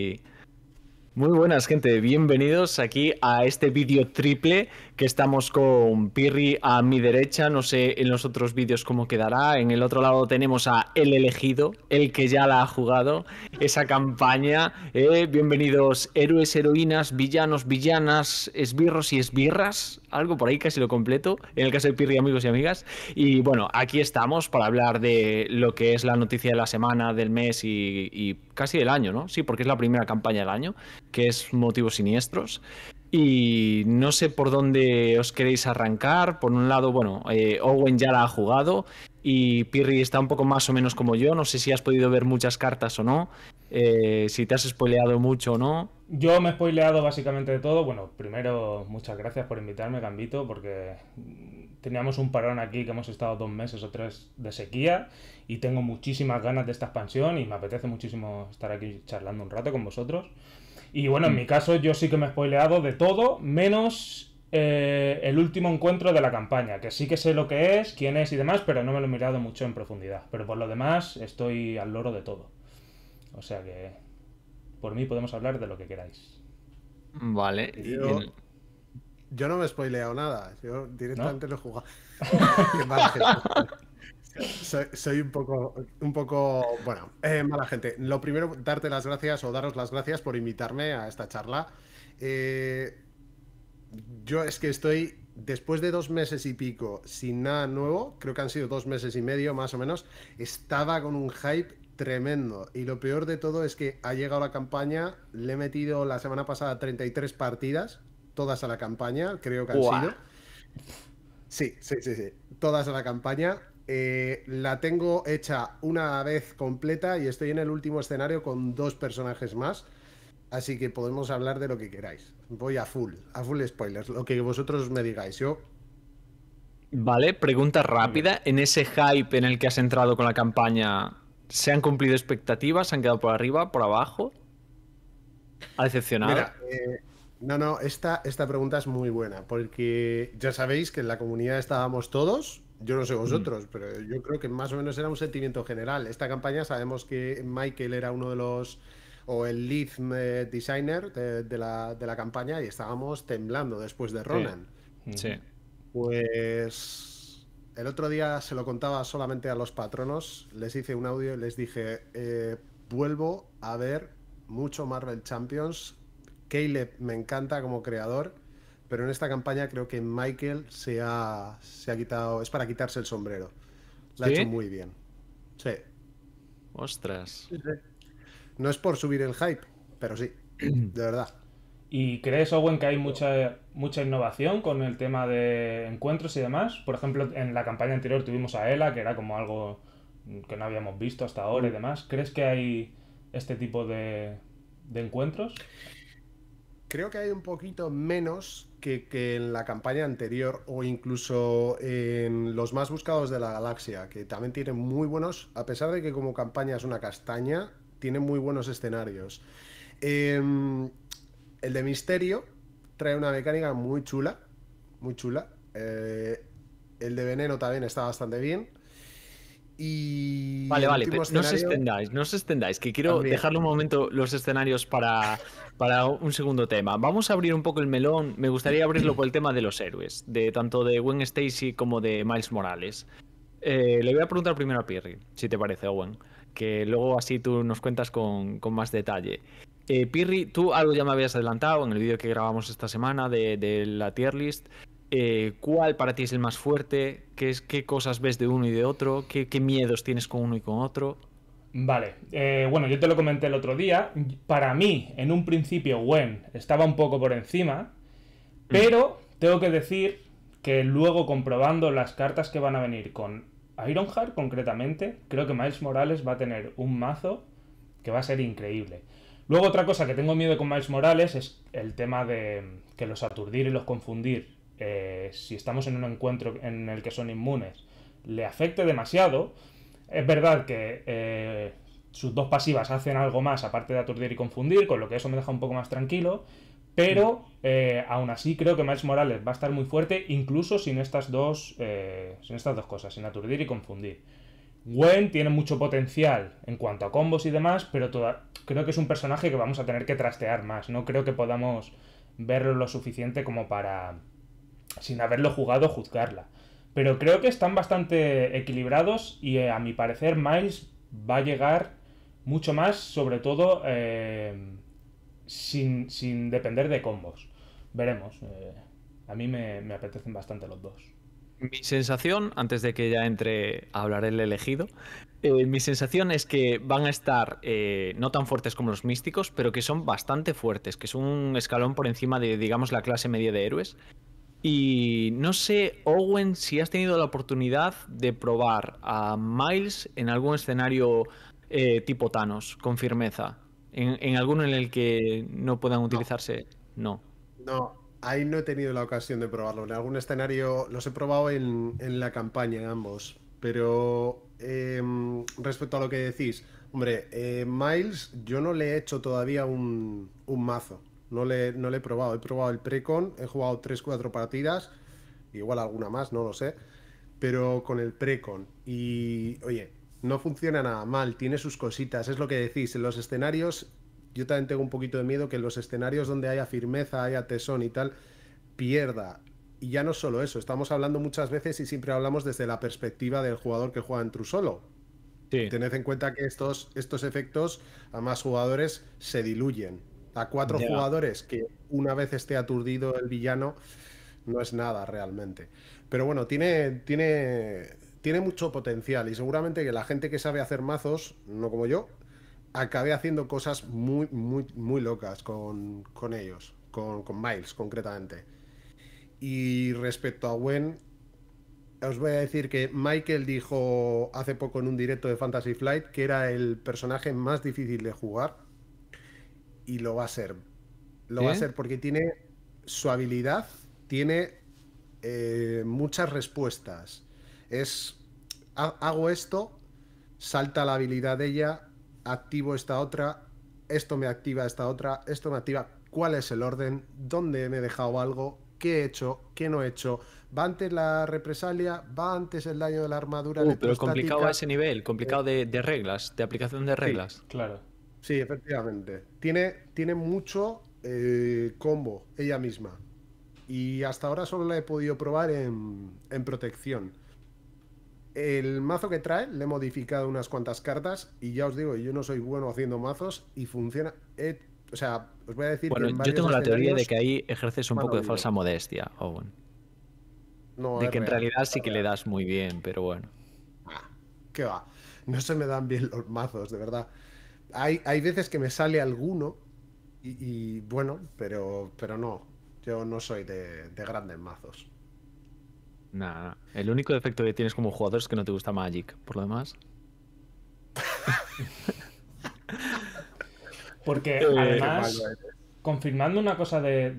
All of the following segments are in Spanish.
Yay. Muy buenas, gente. Bienvenidos aquí a este vídeo triple que estamos con Pirri a mi derecha. No sé en los otros vídeos cómo quedará. En el otro lado tenemos a El Elegido, el que ya la ha jugado, esa campaña. Eh, bienvenidos héroes, heroínas, villanos, villanas, esbirros y esbirras. Algo por ahí casi lo completo. En el caso de Pirri, amigos y amigas. Y bueno, aquí estamos para hablar de lo que es la noticia de la semana, del mes y, y casi del año, ¿no? Sí, porque es la primera campaña del año que es Motivos Siniestros. Y no sé por dónde os queréis arrancar. Por un lado, bueno, eh, Owen ya la ha jugado y Pirri está un poco más o menos como yo. No sé si has podido ver muchas cartas o no. Eh, si te has spoileado mucho o no. Yo me he spoileado básicamente de todo. Bueno, primero, muchas gracias por invitarme, Gambito, porque teníamos un parón aquí que hemos estado dos meses o tres de sequía y tengo muchísimas ganas de esta expansión y me apetece muchísimo estar aquí charlando un rato con vosotros. Y bueno, en mi caso yo sí que me he spoileado de todo, menos eh, el último encuentro de la campaña, que sí que sé lo que es, quién es y demás, pero no me lo he mirado mucho en profundidad. Pero por lo demás estoy al loro de todo. O sea que por mí podemos hablar de lo que queráis. Vale. Yo, yo no me he spoileado nada, yo directamente lo he jugado. soy, un poco, un poco bueno, eh, mala gente. Lo primero, darte las gracias o daros las gracias por invitarme a esta charla. Eh, yo es que estoy, después de dos meses y pico, sin nada nuevo, creo que han sido dos meses y medio más o menos, estaba con un hype tremendo. Y lo peor de todo es que ha llegado la campaña, le he metido la semana pasada 33 partidas, todas a la campaña, creo que han sido. Sí, sí, sí, sí. Todas a la campaña. Eh, la tengo hecha una vez completa y estoy en el último escenario con dos personajes más. Así que podemos hablar de lo que queráis. Voy a full, a full spoilers, lo que vosotros me digáis. Yo. Vale, pregunta rápida. En ese hype en el que has entrado con la campaña, ¿se han cumplido expectativas? ¿Se han quedado por arriba, por abajo? ¿Ha decepcionado? Eh, no, no, esta, esta pregunta es muy buena, porque ya sabéis que en la comunidad estábamos todos, yo no sé mm. vosotros, pero yo creo que más o menos era un sentimiento general. Esta campaña sabemos que Michael era uno de los o el lead eh, designer de, la, de, la, campaña y estábamos temblando después de Ronan. Mm. Sí. Pues el otro día se lo contaba solamente a los patronos, les hice un audio y les dije, eh, vuelvo a ver mucho Marvel Champions, Caleb me encanta como creador pero en esta campaña creo que Michael se ha, se ha quitado. Es para quitarse el sombrero. Lo ha hecho muy bien. Sí. Ostras. No es por subir el hype, pero sí. De verdad. ¿Y crees, Owen, que hay mucha, mucha innovación con el tema de encuentros y demás? Por ejemplo, en la campaña anterior tuvimos a Ela, que era como algo que no habíamos visto hasta ahora y mm. demás. ¿Crees que hay este tipo de encuentros? Creo que hay un poquito menos que, en la campaña anterior o incluso en los más buscados de la galaxia, que también tienen muy buenos, a pesar de que como campaña es una castaña, tiene muy buenos escenarios. Em, el de Misterio trae una mecánica muy chula, muy chula. Eh, el de Veneno también está bastante bien. Y vale, vale, no os extendáis, no os extendáis, que quiero dejarlo dejarle un momento los escenarios para, para un segundo tema. Vamos a abrir un poco el melón, me gustaría abrirlo por el tema de los héroes, de tanto de Gwen Stacy como de Miles Morales. Eh, le voy a preguntar primero a Pirri, si te parece, Owen, que luego así tú nos cuentas con, más detalle. Eh, Pirri, tú algo ya me habías adelantado en el vídeo que grabamos esta semana de, de la tier list, eh, cuál para ti es el más fuerte, qué, qué cosas ves de uno y de otro, qué, miedos tienes con uno y con otro. Vale, eh, bueno, yo te lo comenté el otro día. Para mí, en un principio, Gwen estaba un poco por encima, mm. pero tengo que decir que luego comprobando las cartas que van a venir con Ironheart concretamente, creo que Miles Morales va a tener un mazo que va a ser increíble. Luego otra cosa que tengo miedo con Miles Morales es el tema de que los aturdir y los confundir eh, si estamos en un encuentro en el que son inmunes, le afecte demasiado. Es verdad que eh, sus dos pasivas hacen algo más aparte de aturdir y confundir, con lo que eso me deja un poco más tranquilo. Pero eh, aún así creo que Miles Morales va a estar muy fuerte, incluso sin estas dos, sin estas dos cosas, sin aturdir y confundir. Gwen tiene mucho potencial en cuanto a combos y demás, pero creo que es un personaje que vamos a tener que trastear más. No creo que podamos verlo lo suficiente como para sin haberlo jugado, juzgarla. Pero creo que están bastante equilibrados y eh, a mi parecer Miles va a llegar mucho más, sobre todo eh, sin, depender de combos. Veremos. Eh, a mí me, apetecen bastante los dos. Mi sensación, antes de que ya entre a hablar el elegido, mi sensación es que van a estar no tan fuertes como los místicos, pero que son bastante fuertes, que es un escalón por encima de, digamos, la clase media de héroes. Y no sé, Owen, si has tenido la oportunidad de probar a Miles en algún escenario eh, tipo Thanos, con firmeza. En, alguno en el que no puedan utilizarse, no. No, ahí no he tenido la ocasión de probarlo. En algún escenario los he probado en, la campaña, en ambos. Pero em, respecto a lo que decís, hombre, eh, Miles, yo no le he hecho todavía un mazo. No le, he probado. He probado el Precon, he jugado 3-4 partidas, igual alguna más, no lo sé. Pero con el Precon. Y oye, no funciona nada mal, tiene sus cositas, es lo que decís. En los escenarios, yo también tengo un poquito de miedo que en los escenarios donde haya firmeza, haya tesón y tal, pierda. Y ya no solo eso, estamos hablando muchas veces y siempre hablamos desde la perspectiva del jugador que juega en true solo. Tened en cuenta que estos, estos efectos a más jugadores se diluyen. A cuatro jugadores que una vez esté aturdido el villano no es nada realmente. Pero bueno, tiene, tiene, tiene mucho potencial y seguramente que la gente que sabe hacer mazos, no como yo, acabé haciendo cosas muy, muy, muy locas con, con ellos, con, Miles concretamente. Y respecto a Gwen, os voy a decir que Michael dijo hace poco en un directo de Fantasy Flight que era el personaje más difícil de jugar y lo va a ser. Lo va a ser porque tiene su habilidad, tiene eh, muchas respuestas. Es, hago esto, salta la habilidad de ella, activo esta otra, esto me activa esta otra, esto me activa, cuál es el orden, dónde me he dejado algo, qué he hecho, qué no he hecho. ¿Va antes la represalia? ¿Va antes el daño de la armadura? Uh, pero complicado a ese nivel, complicado eh, de, reglas, de aplicación de reglas. claro. Sí, efectivamente. Tiene, tiene mucho eh, combo ella misma. Y hasta ahora solo la he podido probar en, en protección. El mazo que trae, le he modificado unas cuantas cartas y ya os digo, yo no soy bueno haciendo mazos y funciona... Eh, o sea, os voy a decir... Bueno, yo tengo la teoría de que ahí ejerces un poco de falsa modestia, Owen. de que en realidad sí que le das muy bien, pero bueno. Ah, ¿Qué va? No se me dan bien los mazos, de verdad hay, veces que me sale alguno y, bueno, pero, pero no. Yo no soy de, grandes mazos. Nada, el único defecto que tienes como jugador es que no te gusta Magic. Por lo demás. Porque además, confirmando una cosa de,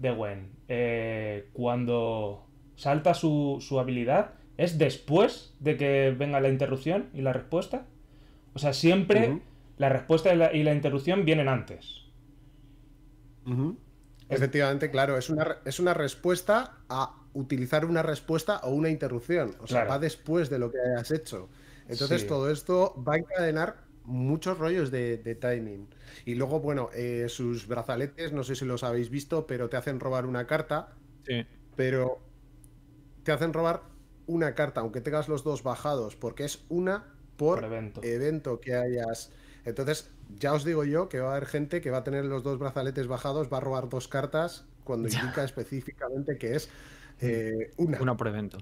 de, Gwen, eh, cuando salta su, habilidad, ¿es después de que venga la interrupción y la respuesta? O sea, siempre la respuesta y la, interrupción vienen antes. Efectivamente, claro, es una, es una respuesta a utilizar una respuesta o una interrupción. O sea, va después de lo que hayas hecho. Entonces todo esto va a encadenar muchos rollos de, timing. Y luego, bueno, eh, sus brazaletes, no sé si los habéis visto, pero te hacen robar una carta. Sí. Pero te hacen robar una carta, aunque tengas los dos bajados, porque es una por, evento que hayas entonces, ya os digo yo que va a haber gente que va a tener los dos brazaletes bajados, va a robar dos cartas cuando indica específicamente que es eh, mm. una. Una por evento.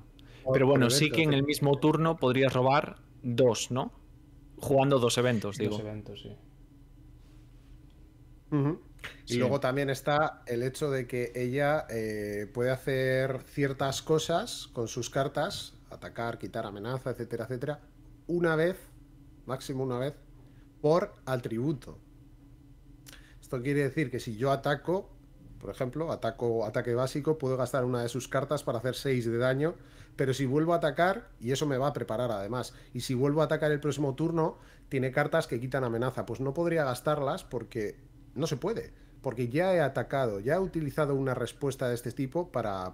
Pero bueno, sí que en el mismo turno podrías robar dos, ¿no? Jugando dos eventos, digo. Dos eventos, sí. Y luego también está el hecho de que ella eh, puede hacer ciertas cosas con sus cartas, atacar, quitar amenaza, etcétera, etcétera, una vez, máximo una vez por atributo. Esto quiere decir que si yo ataco, por ejemplo, ataco ataque básico, puedo gastar una de sus cartas para hacer 6 de daño, pero si vuelvo a atacar, y eso me va a preparar además, y si vuelvo a atacar el próximo turno, tiene cartas que quitan amenaza, pues no podría gastarlas porque no se puede, porque ya he atacado, ya he utilizado una respuesta de este tipo para,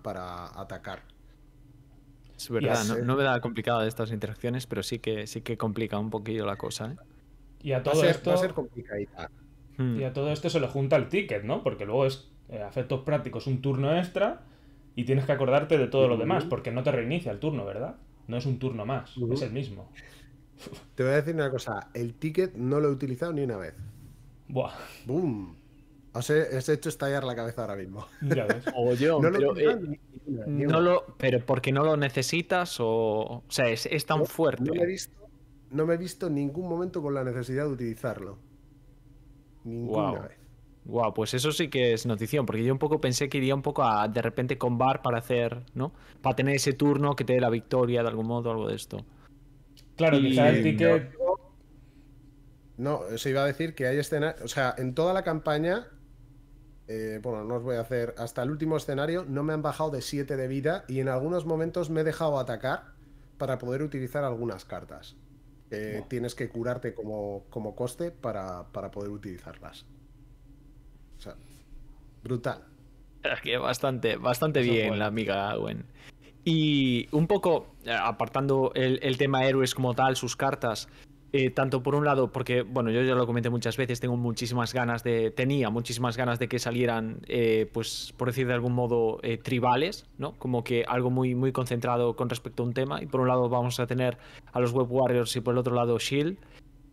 atacar. Es verdad, no, me da complicada de estas interacciones, pero sí que, sí que complica un poquillo la cosa. ¿eh? Y a todo esto. Hmm. Y a todo esto se le junta el ticket, ¿no? Porque luego es eh, afectos efectos prácticos un turno extra y tienes que acordarte de todo lo demás, porque no te reinicia el turno, ¿verdad? No es un turno más, es el mismo. Te voy a decir una cosa, el ticket no lo he utilizado ni una vez. Buah. ¡Bum! Os he, hecho estallar la cabeza ahora mismo. O yo, eh, no lo, pero porque no lo necesitas o... O sea, es, tan fuerte. No he visto no me he visto en ningún momento con la necesidad de utilizarlo. Ninguna vez. pues eso sí que es notición, porque yo un poco pensé que iría un poco a de repente con Bar para hacer, ¿no? Para tener ese turno que te dé la victoria de algún modo, algo de esto. Claro, y... el ticket. No, se iba a decir que hay escena... O sea, en toda la campaña. Eh, bueno, no os voy a hacer. Hasta el último escenario no me han bajado de 7 de vida y en algunos momentos me he dejado atacar para poder utilizar algunas cartas. Eh, tienes que curarte como, coste para, poder utilizarlas. O sea, brutal. bastante, bastante bien la amiga Gwen. Y un poco, eh, apartando el, el, tema héroes como tal, sus cartas, eh, tanto por un lado, porque, bueno, yo ya lo comenté muchas veces, tengo muchísimas ganas de, tenía muchísimas ganas de que salieran, eh, pues, por decir de algún modo, eh, tribales, ¿no? Como que algo muy, muy concentrado con respecto a un tema. Y por un lado vamos a tener a los Web Warriors y por el otro lado Shield.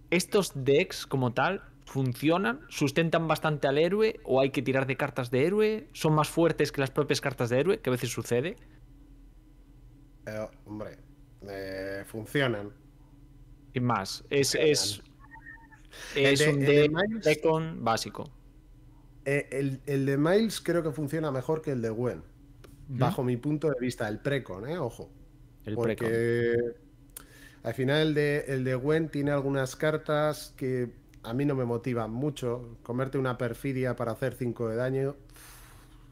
¿Estos decks como tal funcionan? ¿Sustentan bastante al héroe? ¿O hay que tirar de cartas de héroe? ¿Son más fuertes que las propias cartas de héroe? Que a veces sucede. hombre, funcionan y más. Es, es, es un de, básico. Eh, el, de Miles creo que funciona mejor que el de Gwen. ¿Mm? Bajo mi punto de vista, el Precon, ¿eh? Ojo. porque al final el de, el de Gwen tiene algunas cartas que a mí no me motivan mucho. Comerte una perfidia para hacer 5 de daño.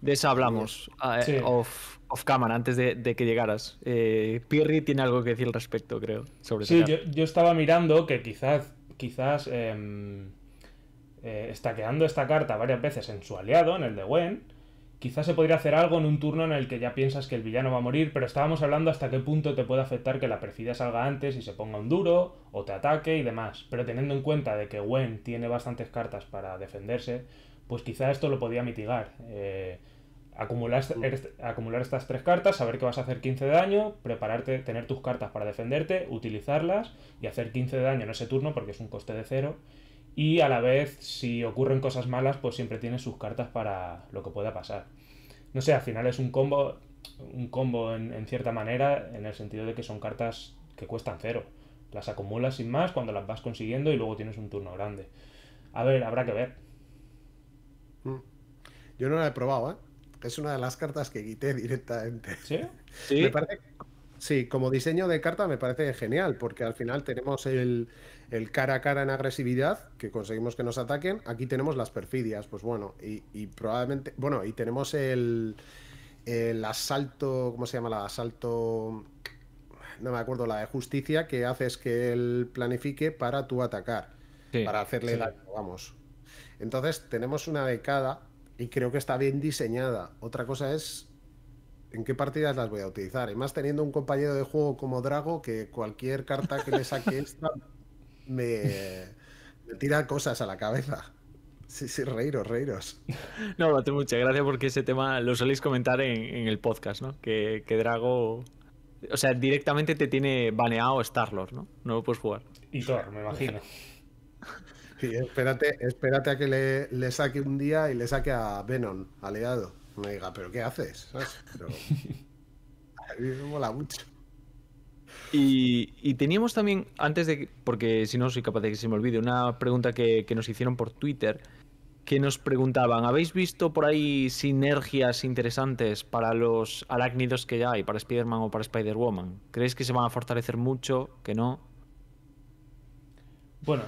De eso hablamos ah, eh, off, camera antes de, que llegaras. Eh, Pirri tiene algo que decir al respecto, creo. Sobre sí, yo, estaba mirando que quizás, quizás estaqueando em, eh, esta carta varias veces en su aliado, en el de Gwen, quizás se podría hacer algo en un turno en el que ya piensas que el villano va a morir, pero estábamos hablando hasta qué punto te puede afectar que la perfidia salga antes y se ponga un duro, o te ataque y demás. Pero teniendo en cuenta de que Gwen tiene bastantes cartas para defenderse, pues quizás esto lo podía mitigar. Eh, Acumular, mm. acumular, estas tres cartas, saber que vas a hacer 15 de daño, prepararte, tener tus cartas para defenderte, utilizarlas y hacer 15 de daño en ese turno porque es un coste de cero. Y a la vez, si ocurren cosas malas, pues siempre tienes sus cartas para lo que pueda pasar. No sé, al final es un combo, un combo en, en cierta manera, en el sentido de que son cartas que cuestan cero. Las acumulas sin más cuando las vas consiguiendo y luego tienes un turno grande. A ver, habrá que ver. Mm. Yo no la he probado, ¿eh? es una de las cartas que quité directamente. ¿Sí? ¿Sí? como diseño de carta me parece genial, porque al final tenemos el, cara a cara en agresividad, que conseguimos que nos ataquen. Aquí tenemos las perfidias, pues bueno, y, probablemente. Bueno, y tenemos el, asalto. ¿Cómo se llama? El asalto no me acuerdo, la de justicia, que haces que él planifique para tú atacar, para hacerle daño, vamos. Entonces tenemos una de y creo que está bien diseñada. Otra cosa es en qué partidas las voy a utilizar. Y más teniendo un compañero de juego como Drago, que cualquier carta que le saque esta me, tira cosas a la cabeza. Sí, sí, reiros, reiros. No, Bate, muchas gracias porque ese tema lo soléis comentar en, el podcast, ¿no? Que, que, Drago. O sea, directamente te tiene baneado star ¿no? No lo puedes jugar. Y Thor, me imagino. espérate, espérate a que le, saque un día y le saque a Venom, aliado. Me diga, ¿pero qué haces? A mí me mola mucho. Y, teníamos también, antes de. Porque si no soy capaz de que se me olvide, una pregunta que, nos hicieron por Twitter que nos preguntaban, ¿habéis visto por ahí sinergias interesantes para los arácnidos que ya hay, para Spider-Man o para Spider-Woman? ¿Creéis que se van a fortalecer mucho? ¿Que no? Bueno,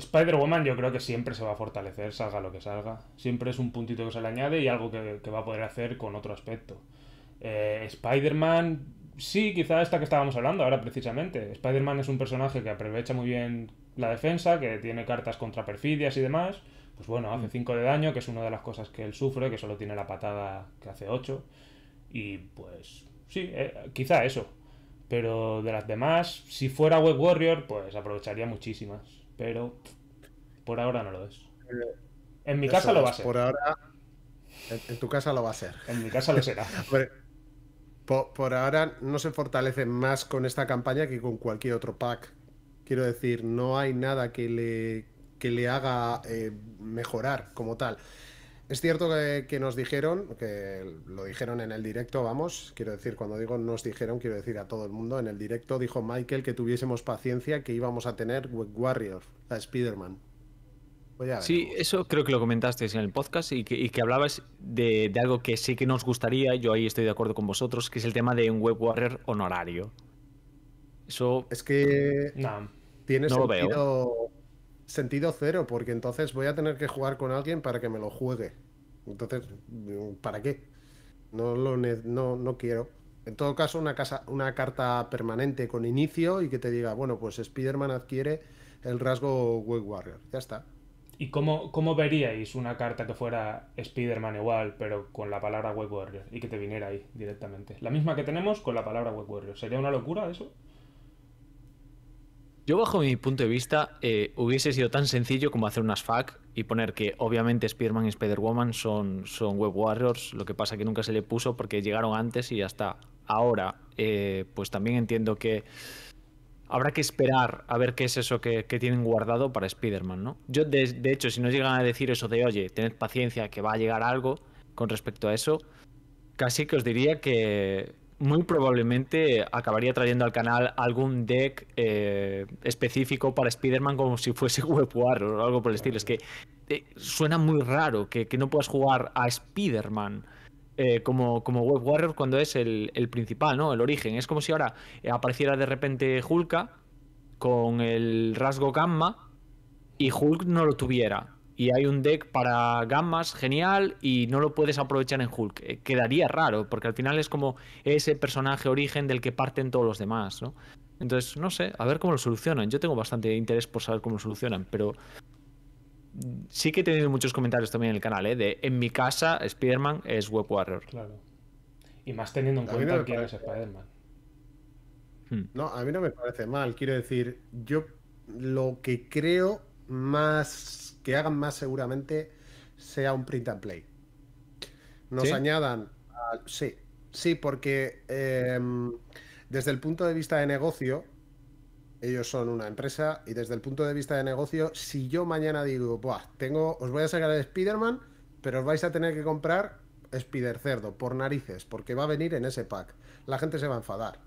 Spider-Woman yo creo que siempre se va a fortalecer, salga lo que salga. Siempre es un puntito que se le añade y algo que, va a poder hacer con otro aspecto. Eh, Spider-Man, sí, quizá esta que estábamos hablando ahora precisamente. Spider-Man es un personaje que aprovecha muy bien la defensa, que tiene cartas contra perfidias y demás. Pues bueno, hace 5 mm. de daño, que es una de las cosas que él sufre, que solo tiene la patada que hace 8. Y pues sí, eh, quizá eso. Pero de las demás, si fuera Web Warrior, pues aprovecharía muchísimas pero por ahora no lo es. En mi casa lo va a ser. Por ahora, en, tu casa lo va a ser. En mi casa lo será. por, por, ahora no se fortalece más con esta campaña que con cualquier otro pack. Quiero decir, no hay nada que le, que le haga eh, mejorar como tal. Es cierto que, nos dijeron, que lo dijeron en el directo, vamos, quiero decir, cuando digo nos dijeron, quiero decir a todo el mundo, en el directo dijo Michael que tuviésemos paciencia, que íbamos a tener Warrior, la Spider-Man. Pues sí, eso creo que lo comentasteis en el podcast y que, hablabas de, algo que sí que nos gustaría, yo ahí estoy de acuerdo con vosotros, que es el tema de un Web Warrior honorario. Eso... Es que... No. Tiene no lo veo sentido cero, porque entonces voy a tener que jugar con alguien para que me lo juegue. Entonces, ¿para qué? No, lo no, no quiero. En todo caso, una, casa, una carta permanente con inicio y que te diga, bueno, pues Spider-Man adquiere el rasgo web Warrior. Ya está. ¿Y cómo, cómo, veríais una carta que fuera Spider-Man igual, pero con la palabra Web Warrior y que te viniera ahí directamente? La misma que tenemos con la palabra Web Warrior. ¿Sería una locura eso? Yo, bajo mi punto de vista, eh, hubiese sido tan sencillo como hacer unas FAQ y poner que obviamente Spider-Man y Spider-Woman son, son Web Warriors, lo que pasa que nunca se le puso porque llegaron antes y ya está. Ahora, eh, pues también entiendo que habrá que esperar a ver qué es eso que, tienen guardado para Spider-Man, ¿no? Yo, de, hecho, si no llegan a decir eso de, oye, tened paciencia, que va a llegar algo con respecto a eso, casi que os diría que, muy probablemente acabaría trayendo al canal algún deck eh, específico para Spider-Man como si fuese Web Warrior o algo por el estilo. Es que eh, suena muy raro que, no puedas jugar a Spider-Man. Eh, como, como Web Warrior cuando es el, principal, ¿no? El origen. Es como si ahora apareciera de repente Hulka con el rasgo gamma y Hulk no lo tuviera y hay un deck para gammas genial y no lo puedes aprovechar en Hulk. Eh, quedaría raro, porque al final es como ese personaje origen del que parten todos los demás, ¿no? Entonces, no sé, a ver cómo lo solucionan. Yo tengo bastante interés por saber cómo lo solucionan, pero sí que he tenido muchos comentarios también en el canal, ¿eh? De en mi casa, Spider-Man es Web Warrior. Claro. Y más teniendo en cuenta que es Spider-Man. Hmm. No, a mí no me parece mal. Quiero decir, yo lo que creo más que hagan más seguramente sea un print and play. Nos añadan. sí, sí, porque em, desde el punto de vista de negocio, ellos son una empresa y desde el punto de vista de negocio, si yo mañana digo, Buah, tengo, os voy a sacar el Spider-Man, pero os vais a tener que comprar Spider Cerdo por narices, porque va a venir en ese pack, la gente se va a enfadar.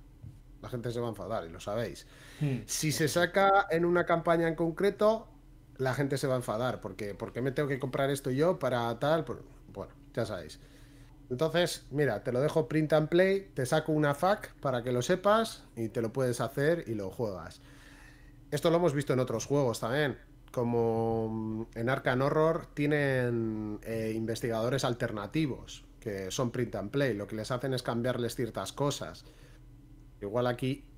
La gente se va a enfadar y lo sabéis. Hmm. Si se saca en una campaña en concreto, la gente se va a enfadar, porque porque me tengo que comprar esto yo para tal, bueno, ya sabéis. Entonces, mira, te lo dejo print and play, te saco una fac para que lo sepas y te lo puedes hacer y lo juegas. Esto lo hemos visto en otros juegos también, como mm, en Arkham Horror tienen eh, investigadores alternativos, que son print and play, lo que les hacen es cambiarles ciertas cosas. Igual aquí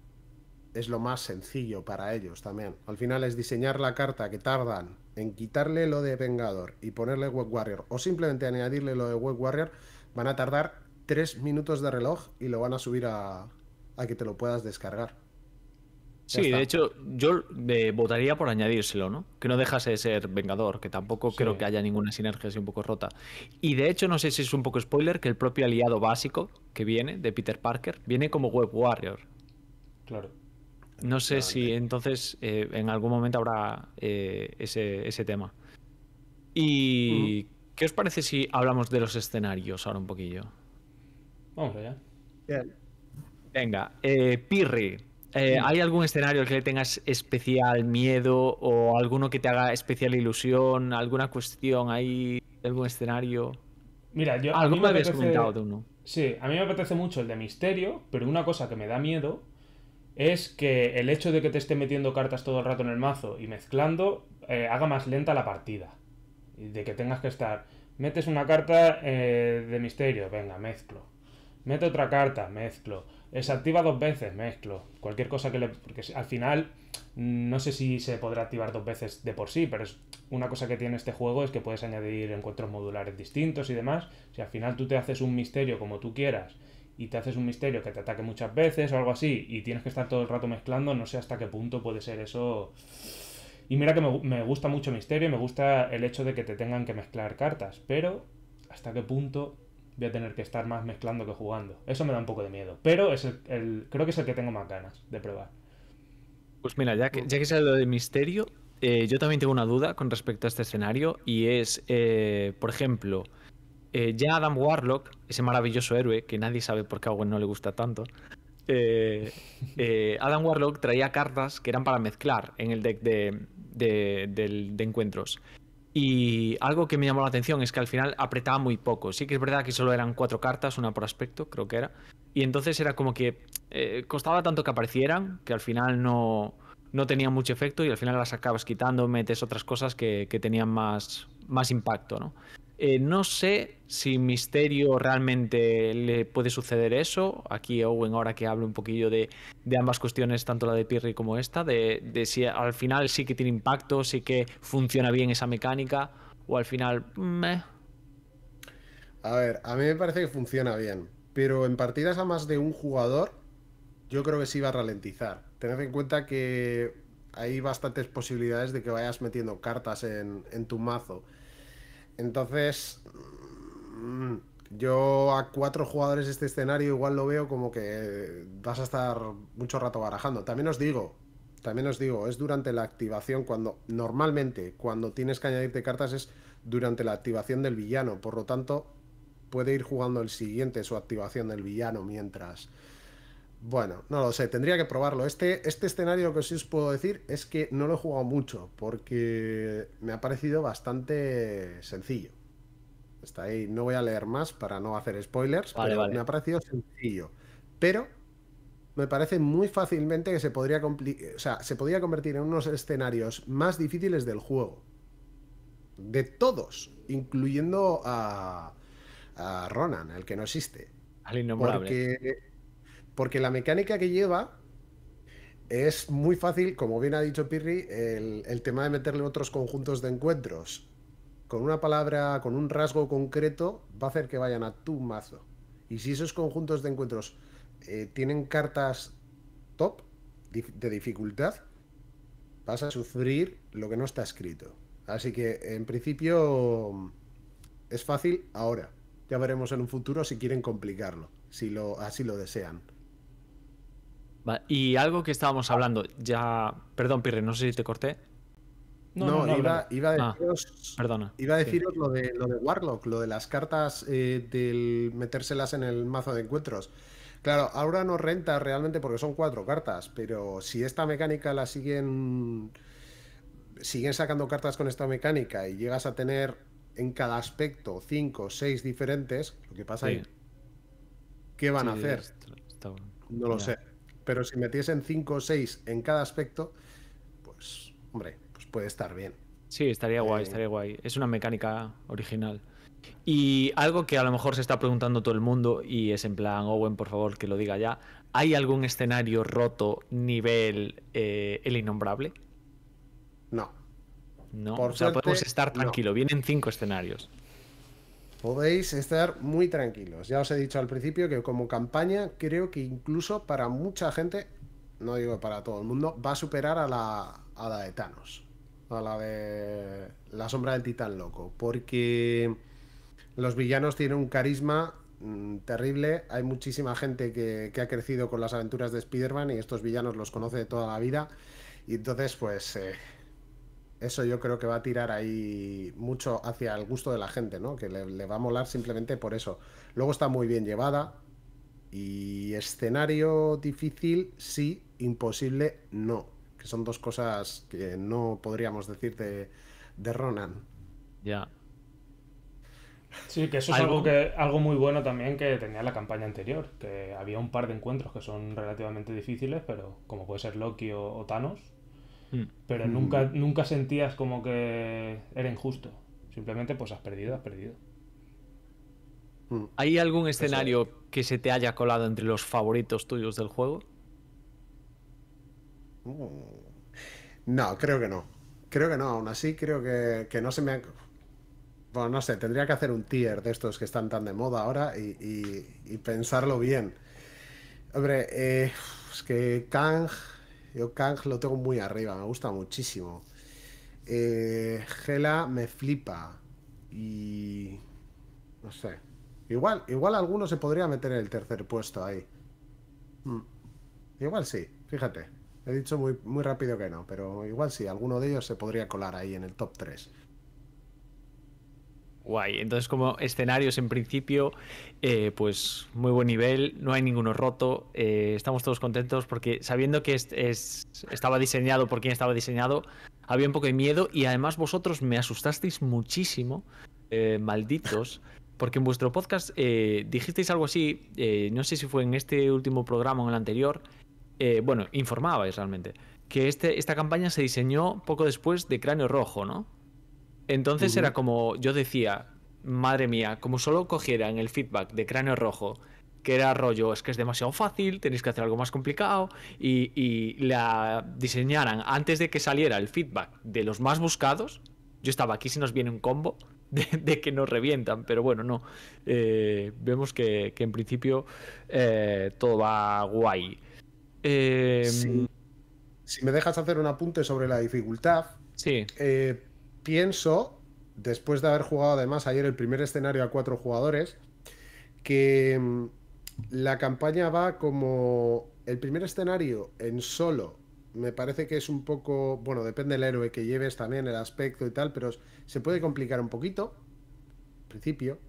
es lo más sencillo para ellos también. Al final es diseñar la carta que tardan en quitarle lo de Vengador y ponerle Web Warrior o simplemente añadirle lo de Web Warrior, van a tardar tres minutos de reloj y lo van a subir a, que te lo puedas descargar. sí, de hecho, yo eh, votaría por añadírselo, ¿no? Que no dejase de ser Vengador, que tampoco creo que haya ninguna sinergia así un poco rota. Y de hecho, no sé si es un poco spoiler, que el propio aliado básico que viene de Peter Parker viene como Web Warrior. Claro. No sé si entonces eh, en algún momento habrá eh, ese, tema. ¿Y qué os parece si hablamos de los escenarios ahora un poquillo? Vamos allá. Venga, eh, Pirri, eh, ¿hay algún escenario que le tengas especial miedo o alguno que te haga especial ilusión? ¿Alguna cuestión ahí? ¿Algún escenario? Mira, yo. me, uno. Sí, a mí me apetece mucho el de misterio, pero una cosa que me da miedo es que el hecho de que te esté metiendo cartas todo el rato en el mazo y mezclando eh, haga más lenta la partida. Y de que tengas que estar. Metes una carta eh, de misterio, venga, mezclo. Mete otra carta, mezclo. es activa dos veces, mezclo. Cualquier cosa que le. Porque al final, no sé si se podrá activar dos veces de por sí, pero es una cosa que tiene este juego es que puedes añadir encuentros modulares distintos y demás. Si al final tú te haces un misterio como tú quieras y te haces un misterio que te ataque muchas veces o algo así y tienes que estar todo el rato mezclando, no sé hasta qué punto puede ser eso. Y mira que me, gusta mucho misterio y me gusta el hecho de que te tengan que mezclar cartas, pero hasta qué punto voy a tener que estar más mezclando que jugando. Eso me da un poco de miedo, pero es el, creo que es el que tengo más ganas de probar. Pues mira, ya que, ya que hablado lo de misterio, eh, yo también tengo una duda con respecto a este escenario y es, eh, por ejemplo, eh, ya Adam Warlock, ese maravilloso héroe que nadie sabe por qué a Owen no le gusta tanto, eh, eh, Adam Warlock traía cartas que eran para mezclar en el deck de, encuentros. Y algo que me llamó la atención es que al final apretaba muy poco. Sí que es verdad que solo eran cuatro cartas, una por aspecto, creo que era. Y entonces era como que costaba tanto que aparecieran que al final no, no tenía mucho efecto y al final las acabas quitando, metes otras cosas que, tenían más, más impacto, ¿no? Eh, no sé si Misterio realmente le puede suceder eso. Aquí Owen, ahora que hablo un poquillo de, ambas cuestiones, tanto la de Pirri como esta, de, si al final sí que tiene impacto, sí que funciona bien esa mecánica, o al final... A ver, a mí me parece que funciona bien, pero en partidas a más de un jugador, yo creo que sí va a ralentizar. Tened en cuenta que hay bastantes posibilidades de que vayas metiendo cartas en tu mazo. Entonces, mm, yo a cuatro jugadores este escenario igual lo veo como que vas a estar mucho rato barajando. También os digo, también os digo, es durante la activación cuando normalmente cuando tienes que añadirte cartas es durante la activación del villano, por lo tanto puede ir jugando el siguiente su activación del villano mientras. Bueno, no lo sé, tendría que probarlo. Este, este escenario que sí os puedo decir es que no lo he jugado mucho porque me ha parecido bastante sencillo. Está ahí, no voy a leer más para no hacer spoilers, pero me ha parecido sencillo. Pero me parece muy fácilmente que se podría, o sea, se podría convertir en unos escenarios más difíciles del juego. De todos, incluyendo a, Ronan, el que no existe. Al innombrable. Porque porque la mecánica que lleva es muy fácil, como bien ha dicho Pirri, el, tema de meterle otros conjuntos de encuentros. Con una palabra, con un rasgo concreto, va a hacer que vayan a tu mazo. Y si esos conjuntos de encuentros eh, tienen cartas top de dificultad, vas a sufrir lo que no está escrito. Así que en principio es fácil ahora. Ya veremos en un futuro si quieren complicarlo, si lo, así lo desean y algo que estábamos hablando, ya. Perdón, Pirre, no sé si te corté. No, iba, a ah, deciros, lo, de, Warlock, lo de las cartas eh, del metérselas en el mazo de encuentros. Claro, ahora no renta realmente porque son cuatro cartas, pero si esta mecánica la siguen. Siguen sacando cartas con esta mecánica y llegas a tener en cada aspecto cinco o seis diferentes, lo que pasa es ahí. ¿Qué van a hacer? No lo sé pero si metiesen 5 o 6 en cada aspecto, pues, hombre, pues puede estar bien. Sí, estaría eh, guay, estaría guay. Es una mecánica original. Y algo que a lo mejor se está preguntando todo el mundo, y es en plan, Owen, por favor, que lo diga ya. ¿Hay algún escenario roto nivel eh, el innombrable? No. No, o sea, podemos estar tranquilo. Vienen cinco escenarios podéis estar muy tranquilos. Ya os he dicho al principio que como campaña creo que incluso para mucha gente, no digo para todo el mundo, va a superar a la, a la de Thanos, a la de la sombra del titán loco, porque los villanos tienen un carisma mm, terrible, hay muchísima gente que, ha crecido con las aventuras de Spider-Man y estos villanos los conoce de toda la vida. Y entonces, pues eh, eso yo creo que va a tirar ahí mucho hacia el gusto de la gente, ¿no? Que le, va a molar simplemente por eso. Luego está muy bien llevada, y escenario difícil, sí, imposible, no. Que son dos cosas que no podríamos decir de, Ronan. Ya. Sí, que eso es algo, que, algo muy bueno también que tenía la campaña anterior, que había un par de encuentros que son relativamente difíciles, pero como puede ser Loki o, o Thanos, Mm. Pero mm. nunca, nunca sentías como que era injusto. Simplemente pues has perdido, has perdido. Mm. ¿Hay algún escenario que se te haya colado entre los favoritos tuyos del juego? No, creo que no. Creo que no, aún así creo que, no se me ha... Bueno, no sé, tendría que hacer un tier de estos que están tan de moda ahora y, pensarlo bien. Hombre, eh, es que Kang, yo Kang lo tengo muy arriba, me gusta muchísimo. Gela eh, me flipa. Y. No sé. Igual, igual alguno se podría meter en el tercer puesto ahí. Hmm. Igual sí, fíjate. He dicho muy, muy rápido que no, pero igual sí, alguno de ellos se podría colar ahí en el top 3 guay. Entonces, como escenarios en principio, eh, pues muy buen nivel, no hay ninguno roto, eh, estamos todos contentos porque sabiendo que es, estaba diseñado por quien estaba diseñado, había un poco de miedo y además vosotros me asustasteis muchísimo, eh, malditos. Porque en vuestro podcast dijisteis algo así, no sé si fue en este último programa o en el anterior, bueno, informabais realmente, que este, esta campaña se diseñó poco después de Cráneo Rojo, ¿no? Entonces era como, yo decía, madre mía, como solo cogieran el feedback de cráneo rojo, que era rollo, es que es demasiado fácil, tenéis que hacer algo más complicado, y, la diseñaran antes de que saliera el feedback de los más buscados, yo estaba aquí si nos viene un combo. De, que nos revientan, pero bueno, no. Eh, vemos que, en principio eh, todo va guay. Em, si, me dejas hacer un apunte sobre la dificultad, sí. Eh, pienso, después de haber jugado además ayer el primer escenario a cuatro jugadores, que mm, la campaña va como el primer escenario en solo. Me parece que es un poco, bueno, depende del héroe que lleves también, el aspecto y tal, pero se puede complicar un poquito, al principio.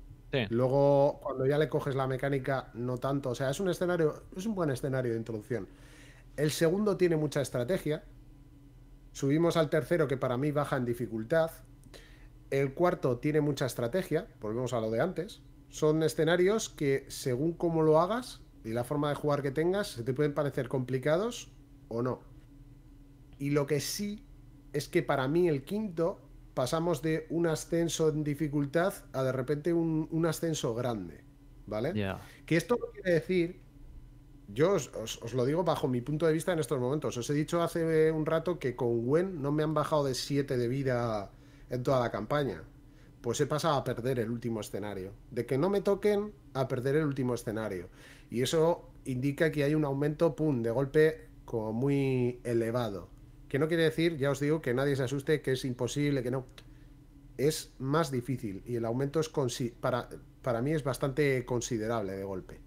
Luego, cuando ya le coges la mecánica, no tanto. O sea, es un escenario, es un buen escenario de introducción. El segundo tiene mucha estrategia, Subimos al tercero que para mí baja en dificultad. El cuarto tiene mucha estrategia, volvemos a lo de antes. Son escenarios que según cómo lo hagas y la forma de jugar que tengas, se te pueden parecer complicados o no. Y lo que sí es que para mí el quinto pasamos de un ascenso en dificultad a de repente un, ascenso grande. ¿Vale? Que esto quiere decir yo os, lo digo bajo mi punto de vista en estos momentos. Os he dicho hace un rato que con Gwen no me han bajado de 7 de vida en toda la campaña. Pues he pasado a perder el último escenario. De que no me toquen, a perder el último escenario. Y eso indica que hay un aumento, pum, de golpe como muy elevado. Que no quiere decir, ya os digo, que nadie se asuste, que es imposible, que no. Es más difícil y el aumento es para, para mí es bastante considerable de golpe.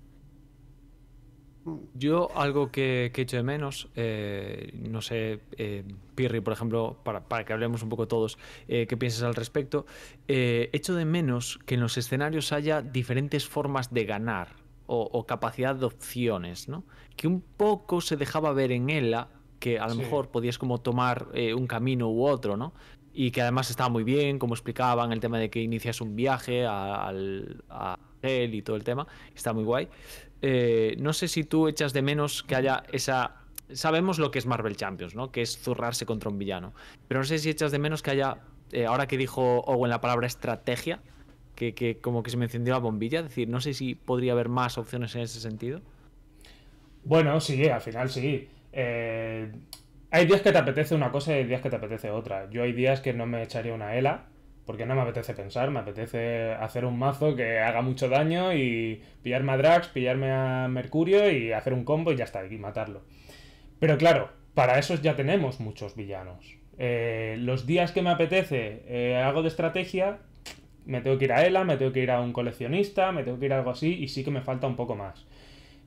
Yo algo que, he echo de menos, eh, no sé, eh, Pirri, por ejemplo, para, que hablemos un poco todos, eh, qué piensas al respecto, echo de menos que en los escenarios haya diferentes formas de ganar o, capacidad de opciones, ¿no? Que un poco se dejaba ver en ella que a lo mejor podías como tomar un camino u otro, ¿no? Y que además estaba muy bien, como explicaban, el tema de que inicias un viaje al, a él y todo el tema, está muy guay. Eh, no sé si tú echas de menos que haya esa... Sabemos lo que es Marvel Champions, ¿no? Que es zurrarse contra un villano. Pero no sé si echas de menos que haya, eh, ahora que dijo Owen la palabra estrategia, que, como que se me encendió la bombilla. Es decir, no sé si podría haber más opciones en ese sentido. Bueno, sí, al final sí. Eh, hay días que te apetece una cosa y hay días que te apetece otra. Yo hay días que no me echaría una ELA porque no me apetece pensar, me apetece hacer un mazo que haga mucho daño y pillarme a Drax, pillarme a Mercurio y hacer un combo y ya está, y matarlo. Pero claro, para eso ya tenemos muchos villanos. Eh, los días que me apetece hago eh, de estrategia, me tengo que ir a ELA, me tengo que ir a un coleccionista, me tengo que ir a algo así y sí que me falta un poco más.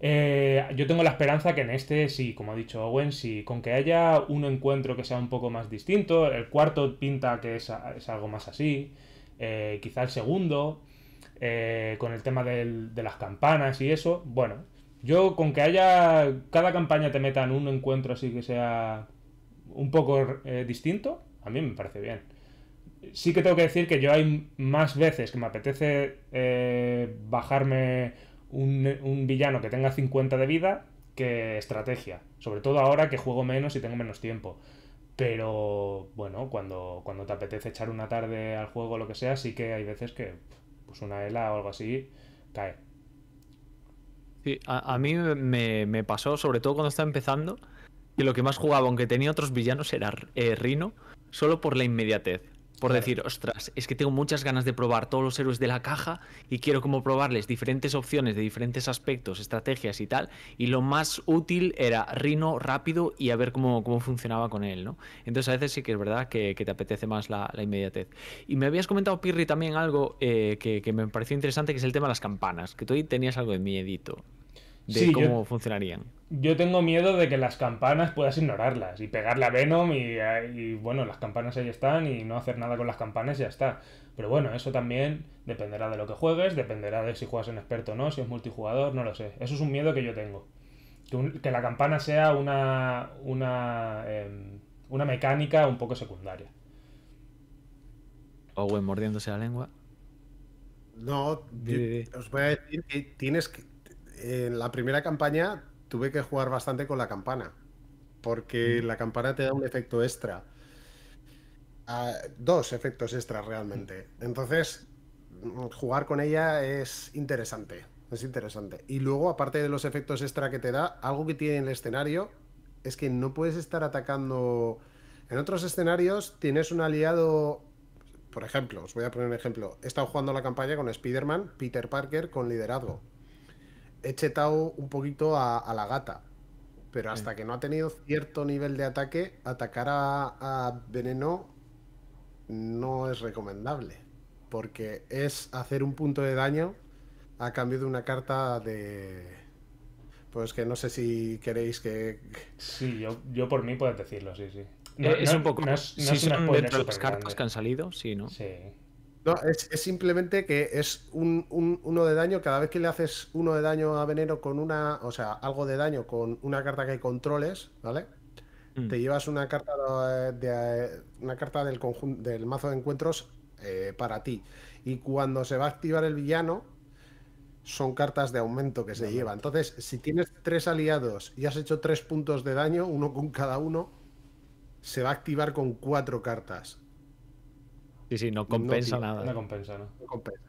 Eh, yo tengo la esperanza que en este, sí, como ha dicho Owen, sí, con que haya un encuentro que sea un poco más distinto, el cuarto pinta que es, algo más así, eh, quizá el segundo, eh, con el tema de las campanas y eso, bueno, yo con que haya, cada campaña te metan un encuentro así que sea un poco distinto, a mí me parece bien. Sí que tengo que decir que yo hay más veces que me apetece bajarme un, villano que tenga 50 de vida que estrategia. Sobre todo ahora que juego menos y tengo menos tiempo. Pero bueno, cuando, cuando te apetece echar una tarde al juego o lo que sea, sí que hay veces que pues, una ELA o algo así cae. a, mí me, me, pasó, sobre todo cuando estaba empezando, que lo que más jugaba, aunque tenía otros villanos, era eh, Rino, solo por la inmediatez por decir, ostras, es que tengo muchas ganas de probar todos los héroes de la caja y quiero como probarles diferentes opciones de diferentes aspectos, estrategias y tal. Y lo más útil era Rino rápido y a ver cómo, funcionaba con él, ¿no? Entonces a veces sí que es verdad que, te apetece más la, inmediatez. Y me habías comentado, Pirri, también algo eh, que, que, me pareció interesante, que es el tema de las campanas, que tú ahí tenías algo de miedito sí, cómo funcionarían. Yo tengo miedo de que las campanas puedas ignorarlas y pegarle a Venom y, bueno, las campanas ahí están y no hacer nada con las campanas y ya está. Pero bueno, eso también dependerá de lo que juegues, dependerá de si juegas en experto o no, si es multijugador, no lo sé. Eso es un miedo que yo tengo. Que, la campana sea una, una, em, una mecánica un poco secundaria. Owen mordiéndose la lengua. No, os voy a decir que tienes que en la primera campaña tuve que jugar bastante con la campana, porque mm. la campana te da un efecto extra. Ah, dos efectos extra realmente. Entonces, jugar con ella es interesante. Es interesante. Y luego, aparte de los efectos extra que te da, algo que tiene el escenario es que no puedes estar atacando. En otros escenarios tienes un aliado. Por ejemplo, os voy a poner un ejemplo. He estado jugando la campaña con Spider-Man, Peter Parker, con liderazgo he chetado un poquito a, la gata. Pero hasta que no ha tenido cierto nivel de ataque, atacar a, veneno no es recomendable. Porque es hacer un punto de daño a cambio de una carta de. Pues que no sé si queréis que. Sí, yo, yo por mí puedo decirlo, sí, sí. Eh, es un poco. más. si dentro de las cartas que han salido, sí, ¿no? Sí es, simplemente que es un, uno de daño. Cada vez que le haces uno de daño a Veneno con una. O sea, algo de daño con una carta que controles, ¿vale? Mm. Te llevas una carta, de, una carta del, mazo de encuentros eh, para ti. Y cuando se va a activar el villano, son cartas de aumento que se llevan. lleva. Entonces, si tienes tres aliados y has hecho tres puntos de daño, uno con cada uno, se va a activar con cuatro cartas. Sí, sí, no compensa nada. No compensa, ¿no? No compensa.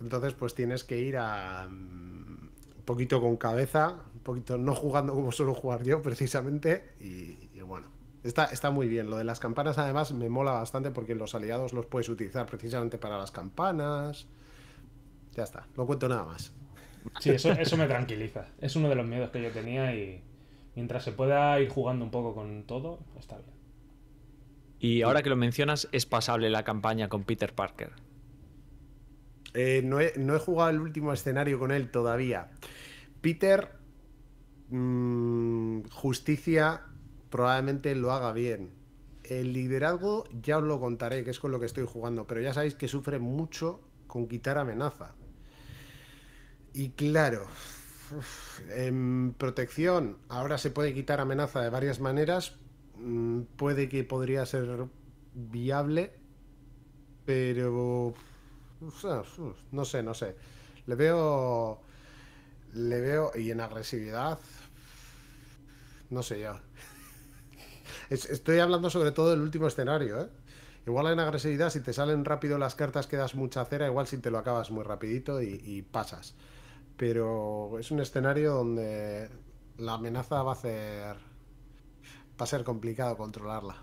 Entonces, pues tienes que ir a mm, un poquito con cabeza, un poquito no jugando como suelo jugar yo, precisamente, y, y bueno. Está, está, muy bien. Lo de las campanas, además, me mola bastante porque los aliados los puedes utilizar precisamente para las campanas. Ya está, no cuento nada más. Sí, eso, eso me tranquiliza. Es uno de los miedos que yo tenía y mientras se pueda ir jugando un poco con todo, está bien. Y ahora que lo mencionas, es pasable la campaña con Peter Parker. Eh, no, he, jugado el último escenario con él todavía. Peter, mm, justicia, probablemente lo haga bien. El liderazgo ya os lo contaré, que es con lo que estoy jugando, pero ya sabéis que sufre mucho con quitar amenaza. Y claro, en protección ahora se puede quitar amenaza de varias maneras, Mm, puede que podría ser viable, pero no sé, no sé. Le veo, le veo y en agresividad, no sé yo. Estoy hablando sobre todo del último escenario, ¿eh? Igual en agresividad, si te salen rápido las cartas Quedas mucha cera, igual si te lo acabas muy rapidito y, y pasas. Pero es un escenario donde la amenaza va a ser... Va a ser complicado controlarla.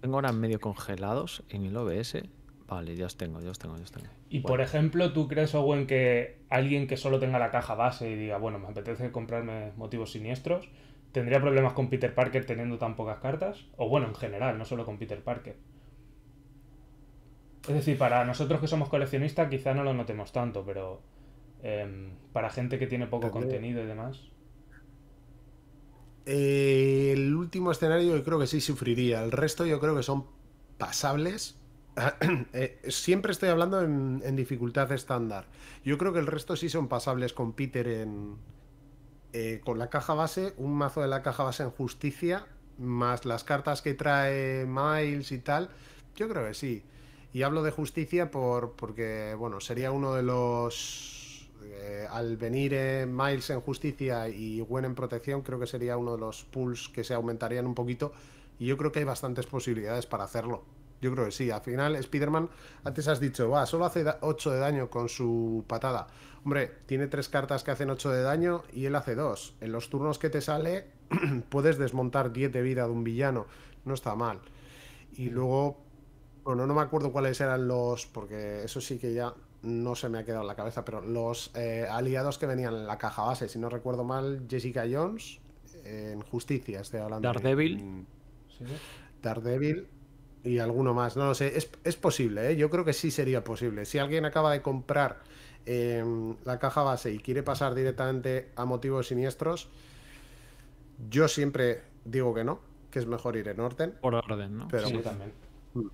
Tengo ahora medio congelados en el OBS. Vale, ya os tengo, ya os tengo, ya os tengo. Y por ejemplo, ¿tú crees, Owen, que alguien que solo tenga la caja base y diga, bueno, me apetece comprarme motivos siniestros, tendría problemas con Peter Parker teniendo tan pocas cartas? O bueno, en general, no solo con Peter Parker. Es decir, para nosotros que somos coleccionistas quizá no lo notemos tanto, pero em, para gente que tiene poco contenido y demás. Eh, el último escenario yo creo que sí sufriría. El resto yo creo que son pasables. Eh, siempre estoy hablando en, dificultad estándar. Yo creo que el resto sí son pasables con Peter en. Eh, con la caja base, un mazo de la caja base en justicia, más las cartas que trae Miles y tal. Yo creo que sí. Y hablo de justicia por, porque, bueno, sería uno de los eh, al venir Miles en justicia y Gwen en protección, creo que sería uno de los pulls que se aumentarían un poquito. Y yo creo que hay bastantes posibilidades para hacerlo. Yo creo que sí. Al final, Spider-Man, antes has dicho, va, solo hace 8 de daño con su patada. Hombre, tiene tres cartas que hacen 8 de daño y él hace 2. En los turnos que te sale, puedes desmontar 10 de vida de un villano. No está mal. Y luego, bueno, no me acuerdo cuáles eran los, porque eso sí que ya no se me ha quedado en la cabeza, pero los eh, aliados que venían en la caja base, si no recuerdo mal, Jessica Jones, eh, en Justicia, estoy hablando. Daredevil. Mm. Daredevil y alguno más, no lo sé, es, posible, ¿eh? yo creo que sí sería posible. Si alguien acaba de comprar em, la caja base y quiere pasar directamente a motivos siniestros, yo siempre digo que no, que es mejor ir en orden. Por orden, ¿no? Pero sí, también. Mm.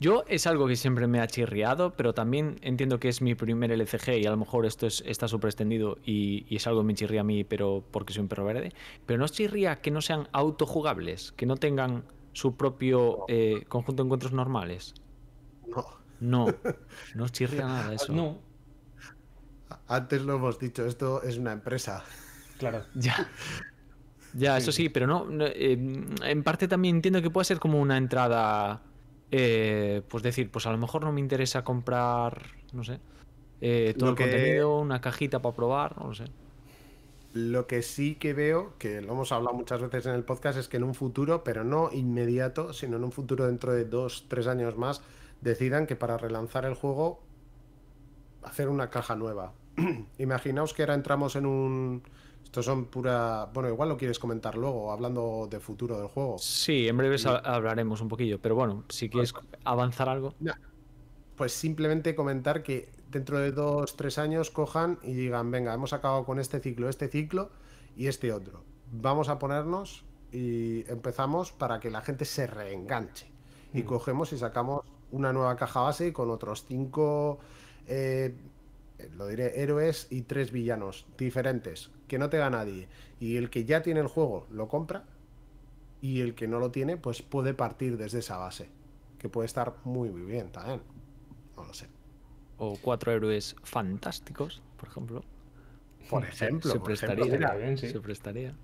Yo es algo que siempre me ha chirriado, pero también entiendo que es mi primer LCG y a lo mejor esto está súper extendido y, es algo que me chirría a mí, pero porque soy un perro verde. Pero no chirría que no sean autojugables, que no tengan su propio eh, conjunto de encuentros normales. No. No, no chirría nada eso. No. Antes lo hemos dicho, esto es una empresa. Claro. Ya. Ya, eso sí, pero no. Eh, en parte también entiendo que puede ser como una entrada eh, pues decir, pues a lo mejor no me interesa comprar, no sé, eh, todo el contenido, una cajita para probar, no lo sé. Lo que sí que veo, que lo hemos hablado muchas veces en el podcast, es que en un futuro, pero no inmediato, sino en un futuro dentro de dos, tres años más, decidan que para relanzar el juego hacer una caja nueva. Imaginaos que ahora entramos en un estos son pura. Bueno, igual lo quieres comentar luego, hablando de futuro del juego. Sí, en breve hablaremos un poquillo, pero bueno, si quieres avanzar algo. Pues simplemente comentar que dentro de dos, tres años cojan y digan, venga, hemos acabado con este ciclo, este ciclo y este otro. Vamos a ponernos y empezamos para que la gente se reenganche. Y mm. cogemos y sacamos una nueva caja base con otros cinco eh, lo diré, héroes y tres villanos diferentes, que no te da nadie. Y el que ya tiene el juego lo compra y el que no lo tiene pues puede partir desde esa base, que puede estar muy, muy bien también. No lo sé. O cuatro héroes fantásticos, por ejemplo. Por ejemplo, se, prestaría.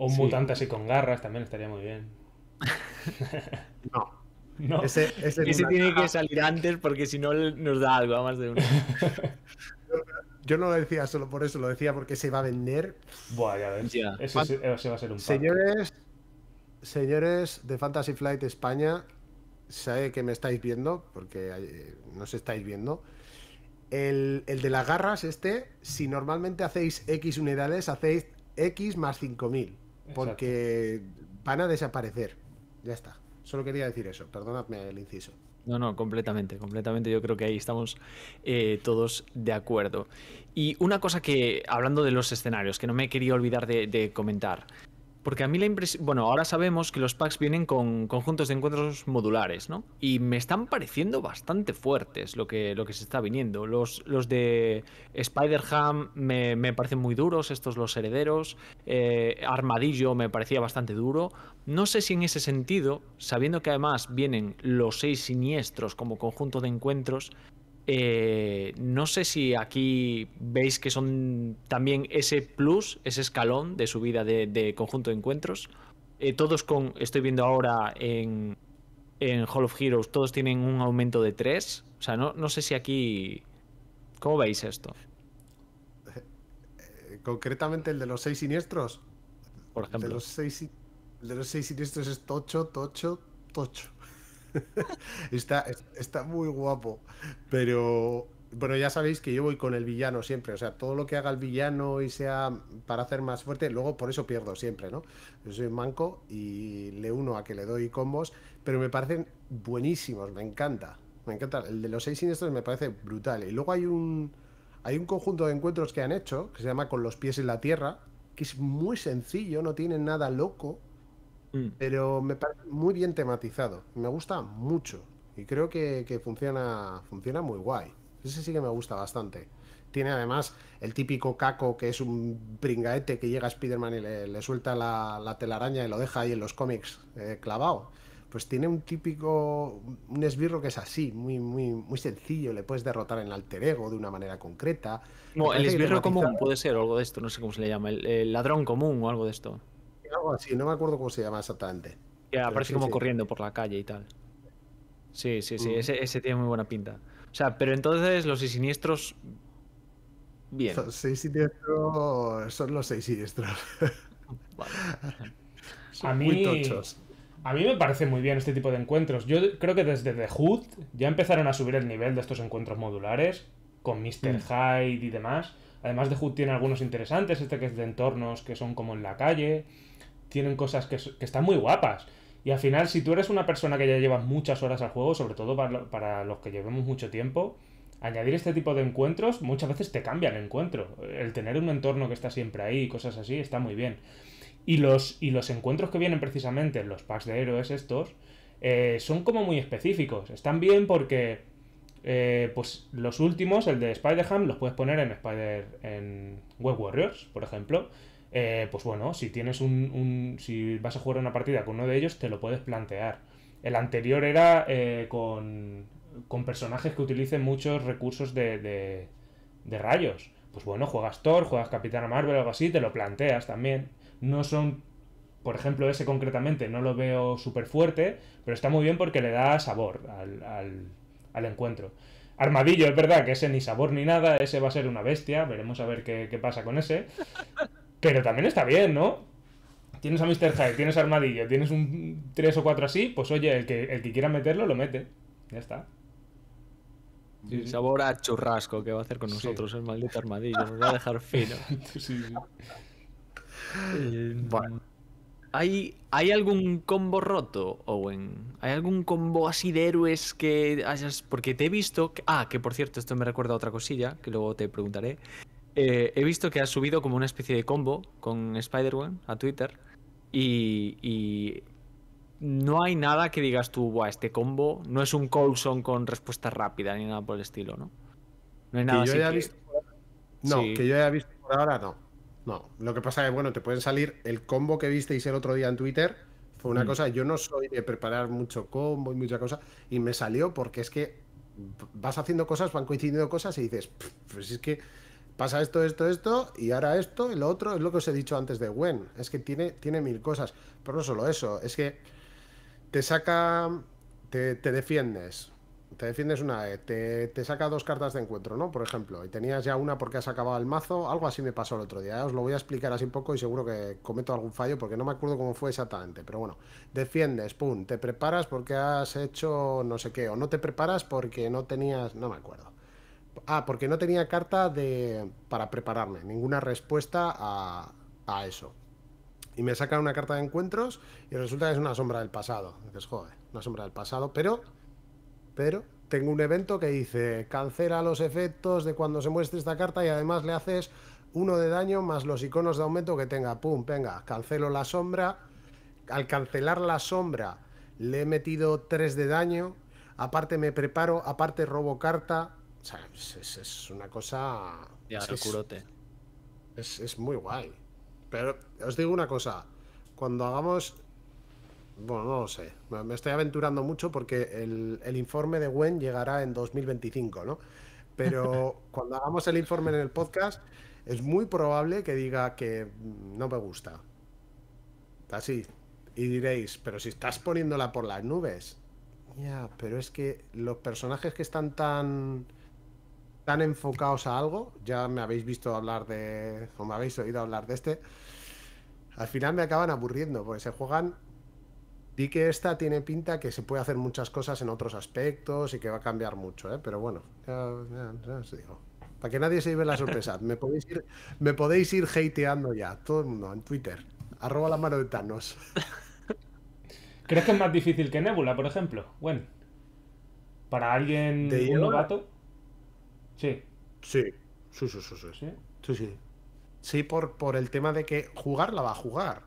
O un mutante así con garras también estaría muy bien. no. Ese, tiene que salir antes porque si no nos da algo a más de uno. Yo no lo decía solo por eso, lo decía porque se va a vender. Buah, ya ves. va a ser un Señores, señores de Fantasy Flight España, Sé que me estáis viendo, porque eh, nos estáis viendo. El, el, de las garras, este, si normalmente hacéis X unidades, hacéis X más 5000, porque van a desaparecer. Ya está. Solo quería decir eso, perdonadme el inciso. No, no, completamente, completamente. Yo creo que ahí estamos eh, todos de acuerdo. Y una cosa que, hablando de los escenarios, que no me quería olvidar de comentar. Porque a mí la impresión. Bueno, ahora sabemos que los packs vienen con conjuntos de encuentros modulares, ¿no? Y me están pareciendo bastante fuertes lo que, lo que se está viniendo. Los, los de Spider-Ham me, parecen muy duros, estos los herederos. Eh, Armadillo me parecía bastante duro. No sé si en ese sentido, sabiendo que además vienen los seis siniestros como conjunto de encuentros, eh, no sé si aquí veis que son también ese plus, ese escalón de subida de, de conjunto de encuentros. Eh, todos con, estoy viendo ahora en, Hall of Heroes, todos tienen un aumento de 3. O sea, no, no sé si aquí... ¿Cómo veis esto? Eh, concretamente el de los 6 siniestros. Por ejemplo. El de los 6 siniestros es tocho, tocho, tocho. está, está muy guapo. Pero bueno, ya sabéis que yo voy con el villano siempre, o sea, todo lo que haga el villano y sea para hacer más fuerte, luego por eso pierdo siempre, ¿no? Yo soy manco y le uno a que le doy combos, pero me parecen buenísimos, me encanta, me encanta. El de los seis siniestros me parece brutal. Y luego hay un, hay un conjunto de encuentros que han hecho, que se llama Con los pies en la tierra, que es muy sencillo, no tiene nada loco, Mm. Pero me parece muy bien tematizado. Me gusta mucho. Y creo que, funciona, funciona muy guay. Ese sí que me gusta bastante. Tiene además el típico caco que es un pringaete que llega a Spider-Man y le, suelta la, telaraña y lo deja ahí en los cómics eh, clavado. Pues tiene un típico, un esbirro que es así, muy, muy, muy sencillo, le puedes derrotar en alter ego de una manera concreta. el esbirro común puede ser algo de esto, no sé cómo se le llama, el ladrón común o algo de esto. Algo así, no me acuerdo cómo se llama exactamente. Que aparece como corriendo por la calle y tal. Sí, sí, sí, mm. ese, tiene muy buena pinta. O sea, pero entonces los seis siniestros. Bien. seis siniestros son los seis siniestros. Vale. a mí, A mí me parece muy bien este tipo de encuentros. Yo creo que desde The Hood ya empezaron a subir el nivel de estos encuentros modulares con Mr. Mm. Hyde y demás. Además, The Hood tiene algunos interesantes, este que es de entornos que son como en la calle tienen cosas que, están muy guapas. Y al final, si tú eres una persona que ya llevas muchas horas al juego, sobre todo para, los que llevemos mucho tiempo, añadir este tipo de encuentros muchas veces te cambia el encuentro. El tener un entorno que está siempre ahí y cosas así está muy bien. Y los, y los encuentros que vienen precisamente en los packs de héroes estos eh, son como muy específicos. Están bien porque eh, pues los últimos, el de Spider-Ham, los puedes poner en Spider en Web Warriors, por ejemplo. Eh, pues bueno, si tienes un, si vas a jugar una partida con uno de ellos, te lo puedes plantear. El anterior era eh, con, con, personajes que utilicen muchos recursos de, de, rayos. Pues bueno, juegas Thor, juegas Capitana Marvel o algo así, te lo planteas también. No son, por ejemplo, ese concretamente no lo veo súper fuerte, pero está muy bien porque le da sabor al, al, al encuentro. Armadillo, es verdad que ese ni sabor ni nada, ese va a ser una bestia, veremos a ver qué, qué pasa con ese. Pero también está bien, ¿no? Tienes a Mr. Hyde, tienes Armadillo, tienes un 3 o 4 así, pues oye, el que, el que quiera meterlo lo mete. Ya está. Sí, Sabor a churrasco que va a hacer con nosotros el maldito armadillo. Nos va a dejar fino. Em, bueno. ¿Hay, ¿Hay algún combo roto, Owen? ¿Hay algún combo así de héroes que hayas...? Porque te he visto... Ah, que por cierto, esto me recuerda a otra cosilla, que luego te preguntaré. Eh, he visto que has subido como una especie de combo con Spider-Man a Twitter y, no hay nada que digas tú, Buah, este combo no es un Colson con respuesta rápida ni nada por el estilo, ¿no? No hay nada que yo que... visto. No, que yo haya visto por ahora no. No, lo que pasa es, bueno, te pueden salir el combo que visteis el otro día en Twitter. Fue una mm. cosa, yo no soy de preparar mucho combo y mucha cosa, y me salió porque es que vas haciendo cosas, van coincidiendo cosas y dices, pues es que pasa esto, esto, esto, y ahora esto, y lo otro, es lo que os he dicho antes de Gwen. Es que tiene, tiene mil cosas. Pero no solo eso, es que te saca. Te, defiendes. Te defiendes una vez, te, te, saca dos cartas de encuentro, ¿no? Por ejemplo, y tenías ya una porque has acabado el mazo, algo así me pasó el otro día. Os lo voy a explicar así un poco y seguro que cometo algún fallo porque no me acuerdo cómo fue exactamente. Pero bueno, defiendes, pum, te preparas porque has hecho no sé qué, o no te preparas porque no tenías, no me acuerdo. Ah, porque no tenía carta de, para prepararme, ninguna respuesta a, eso. Y me sacan una carta de encuentros y resulta que es una sombra del pasado. Dices, joder, una sombra del pasado, pero. Pero tengo un evento que dice: cancela los efectos de cuando se muestre esta carta y además le haces uno de daño más los iconos de aumento que tenga. Pum, venga, cancelo la sombra. Al cancelar la sombra, le he metido tres de daño. Aparte me preparo, aparte robo carta, o es, una cosa. Ya, es, curote. Es, muy guay. Pero os digo una cosa. Cuando hagamos. Bueno, no lo sé. Me estoy aventurando mucho porque el, informe de Gwen llegará en 2025, ¿no? Pero cuando hagamos el informe en el podcast, es muy probable que diga que no me gusta. Así. Y diréis, pero si estás poniéndola por las nubes. Ya, pero es que los personajes que están tan tan enfocados a algo, ya me habéis visto hablar de, o me habéis oído hablar de este, al final me acaban aburriendo, porque se juegan... Di que esta tiene pinta que se puede hacer muchas cosas en otros aspectos y que va a cambiar mucho, ¿eh? pero bueno, Para que nadie se lleve la sorpresa, me podéis ir, me podéis ir hateando ya, todo el mundo, en Twitter. Arroba la mano de Thanos. ¿Crees que es más difícil que Nebula, por ejemplo? Bueno, para alguien, un novato. Sí. Sí, sí, sí, sí. Sí, sí. sí, por, por el tema de que jugar la va a jugar.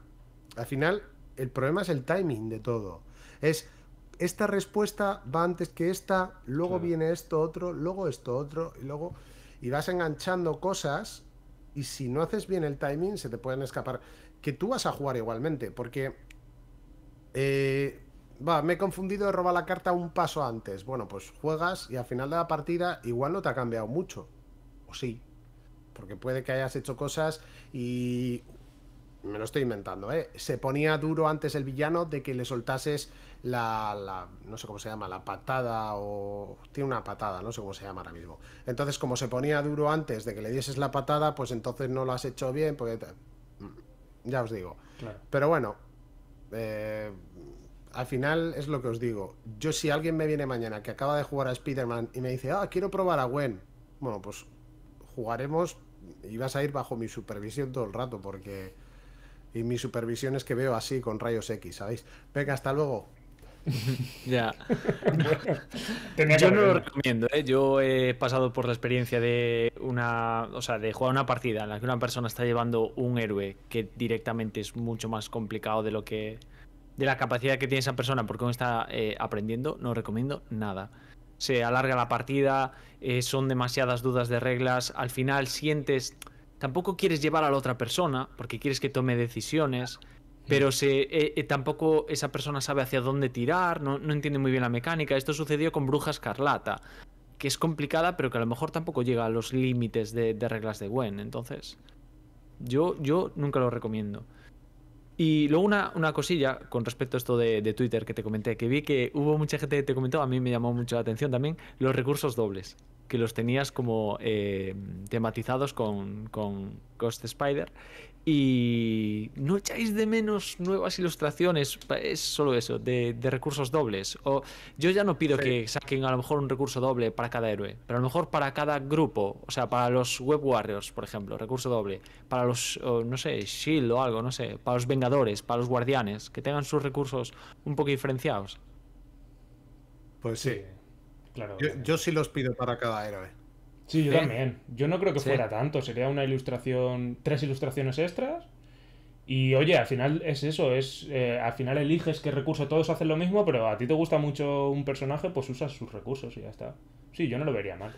Al final, el problema es el timing de todo. Es esta respuesta va antes que esta, luego viene esto otro, luego esto otro, y luego. Y vas enganchando cosas, y si no haces bien el timing, se te pueden escapar. Que tú vas a jugar igualmente, porque eh, Va, me he confundido de robar la carta un paso antes. Bueno, pues juegas y al final de la partida igual no te ha cambiado mucho. O sí. Porque puede que hayas hecho cosas y... Me lo estoy inventando, ¿eh? Se ponía duro antes el villano de que le soltases la, la, no sé cómo se llama, la patada o... Tiene una patada, no sé cómo se llama ahora mismo. Entonces, como se ponía duro antes de que le dieses la patada, pues entonces no lo has hecho bien, porque... Ya os digo. Pero bueno, eh, al final es lo que os digo. Yo si alguien me viene mañana que acaba de jugar a Spider-Man y me dice, ah, quiero probar a Gwen, bueno, pues jugaremos y vas a ir bajo mi supervisión todo el rato porque... Y mi supervisión es que veo así con rayos X, ¿sabéis? Venga, hasta luego. ya. yo no lo recomiendo, ¿eh? Yo he pasado por la experiencia de una. O sea, de jugar una partida en la que una persona está llevando un héroe que directamente es mucho más complicado de lo que de la capacidad que tiene esa persona porque uno está eh, aprendiendo, no recomiendo nada. Se alarga la partida, eh, son demasiadas dudas de reglas, al final sientes... Tampoco quieres llevar a la otra persona porque quieres que tome decisiones, pero eh, tampoco esa persona sabe hacia dónde tirar, no, entiende muy bien la mecánica. Esto sucedió con Bruja Escarlata, que es complicada, pero que a lo mejor tampoco llega a los límites de, reglas de Gwen. Entonces, yo, yo nunca lo recomiendo. Y luego una, una cosilla con respecto a esto de, Twitter que te comenté, que vi que hubo mucha gente que te comentó, a mí me llamó mucho la atención también, los recursos dobles, que los tenías como eh, tematizados con, con Ghost Spider y no echáis de menos nuevas ilustraciones, es solo eso, de, recursos dobles. O yo ya no pido que saquen a lo mejor un recurso doble para cada héroe, pero a lo mejor para cada grupo, o sea, para los web warriors, por ejemplo, recurso doble, para los, no sé, shield o algo, no sé, para los vengadores, para los guardianes, que tengan sus recursos un poco diferenciados. Pues sí, claro. yo sí los pido para cada héroe. Sí, yo eh, también. Yo no creo que fuera tanto. Sería una ilustración, tres ilustraciones extras. Y oye, al final es eso, es eh, al final eliges qué recurso, todos hacen lo mismo, pero a ti te gusta mucho un personaje, pues usas sus recursos y ya está. Sí, yo no lo vería mal.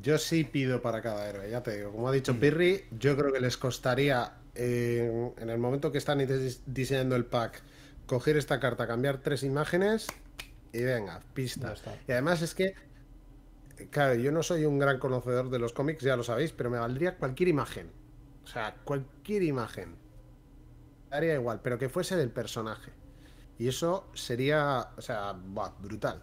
Yo sí pido para cada héroe, ya te digo. Como ha dicho mm. Pirri, yo creo que les costaría, en el momento que están diseñando el pack, coger esta carta, cambiar tres imágenes y venga, pista. Y además es que claro, yo no soy un gran conocedor de los cómics, ya lo sabéis, pero me valdría cualquier imagen. O sea, cualquier imagen. daría igual, pero que fuese del personaje. Y eso sería, o sea, brutal.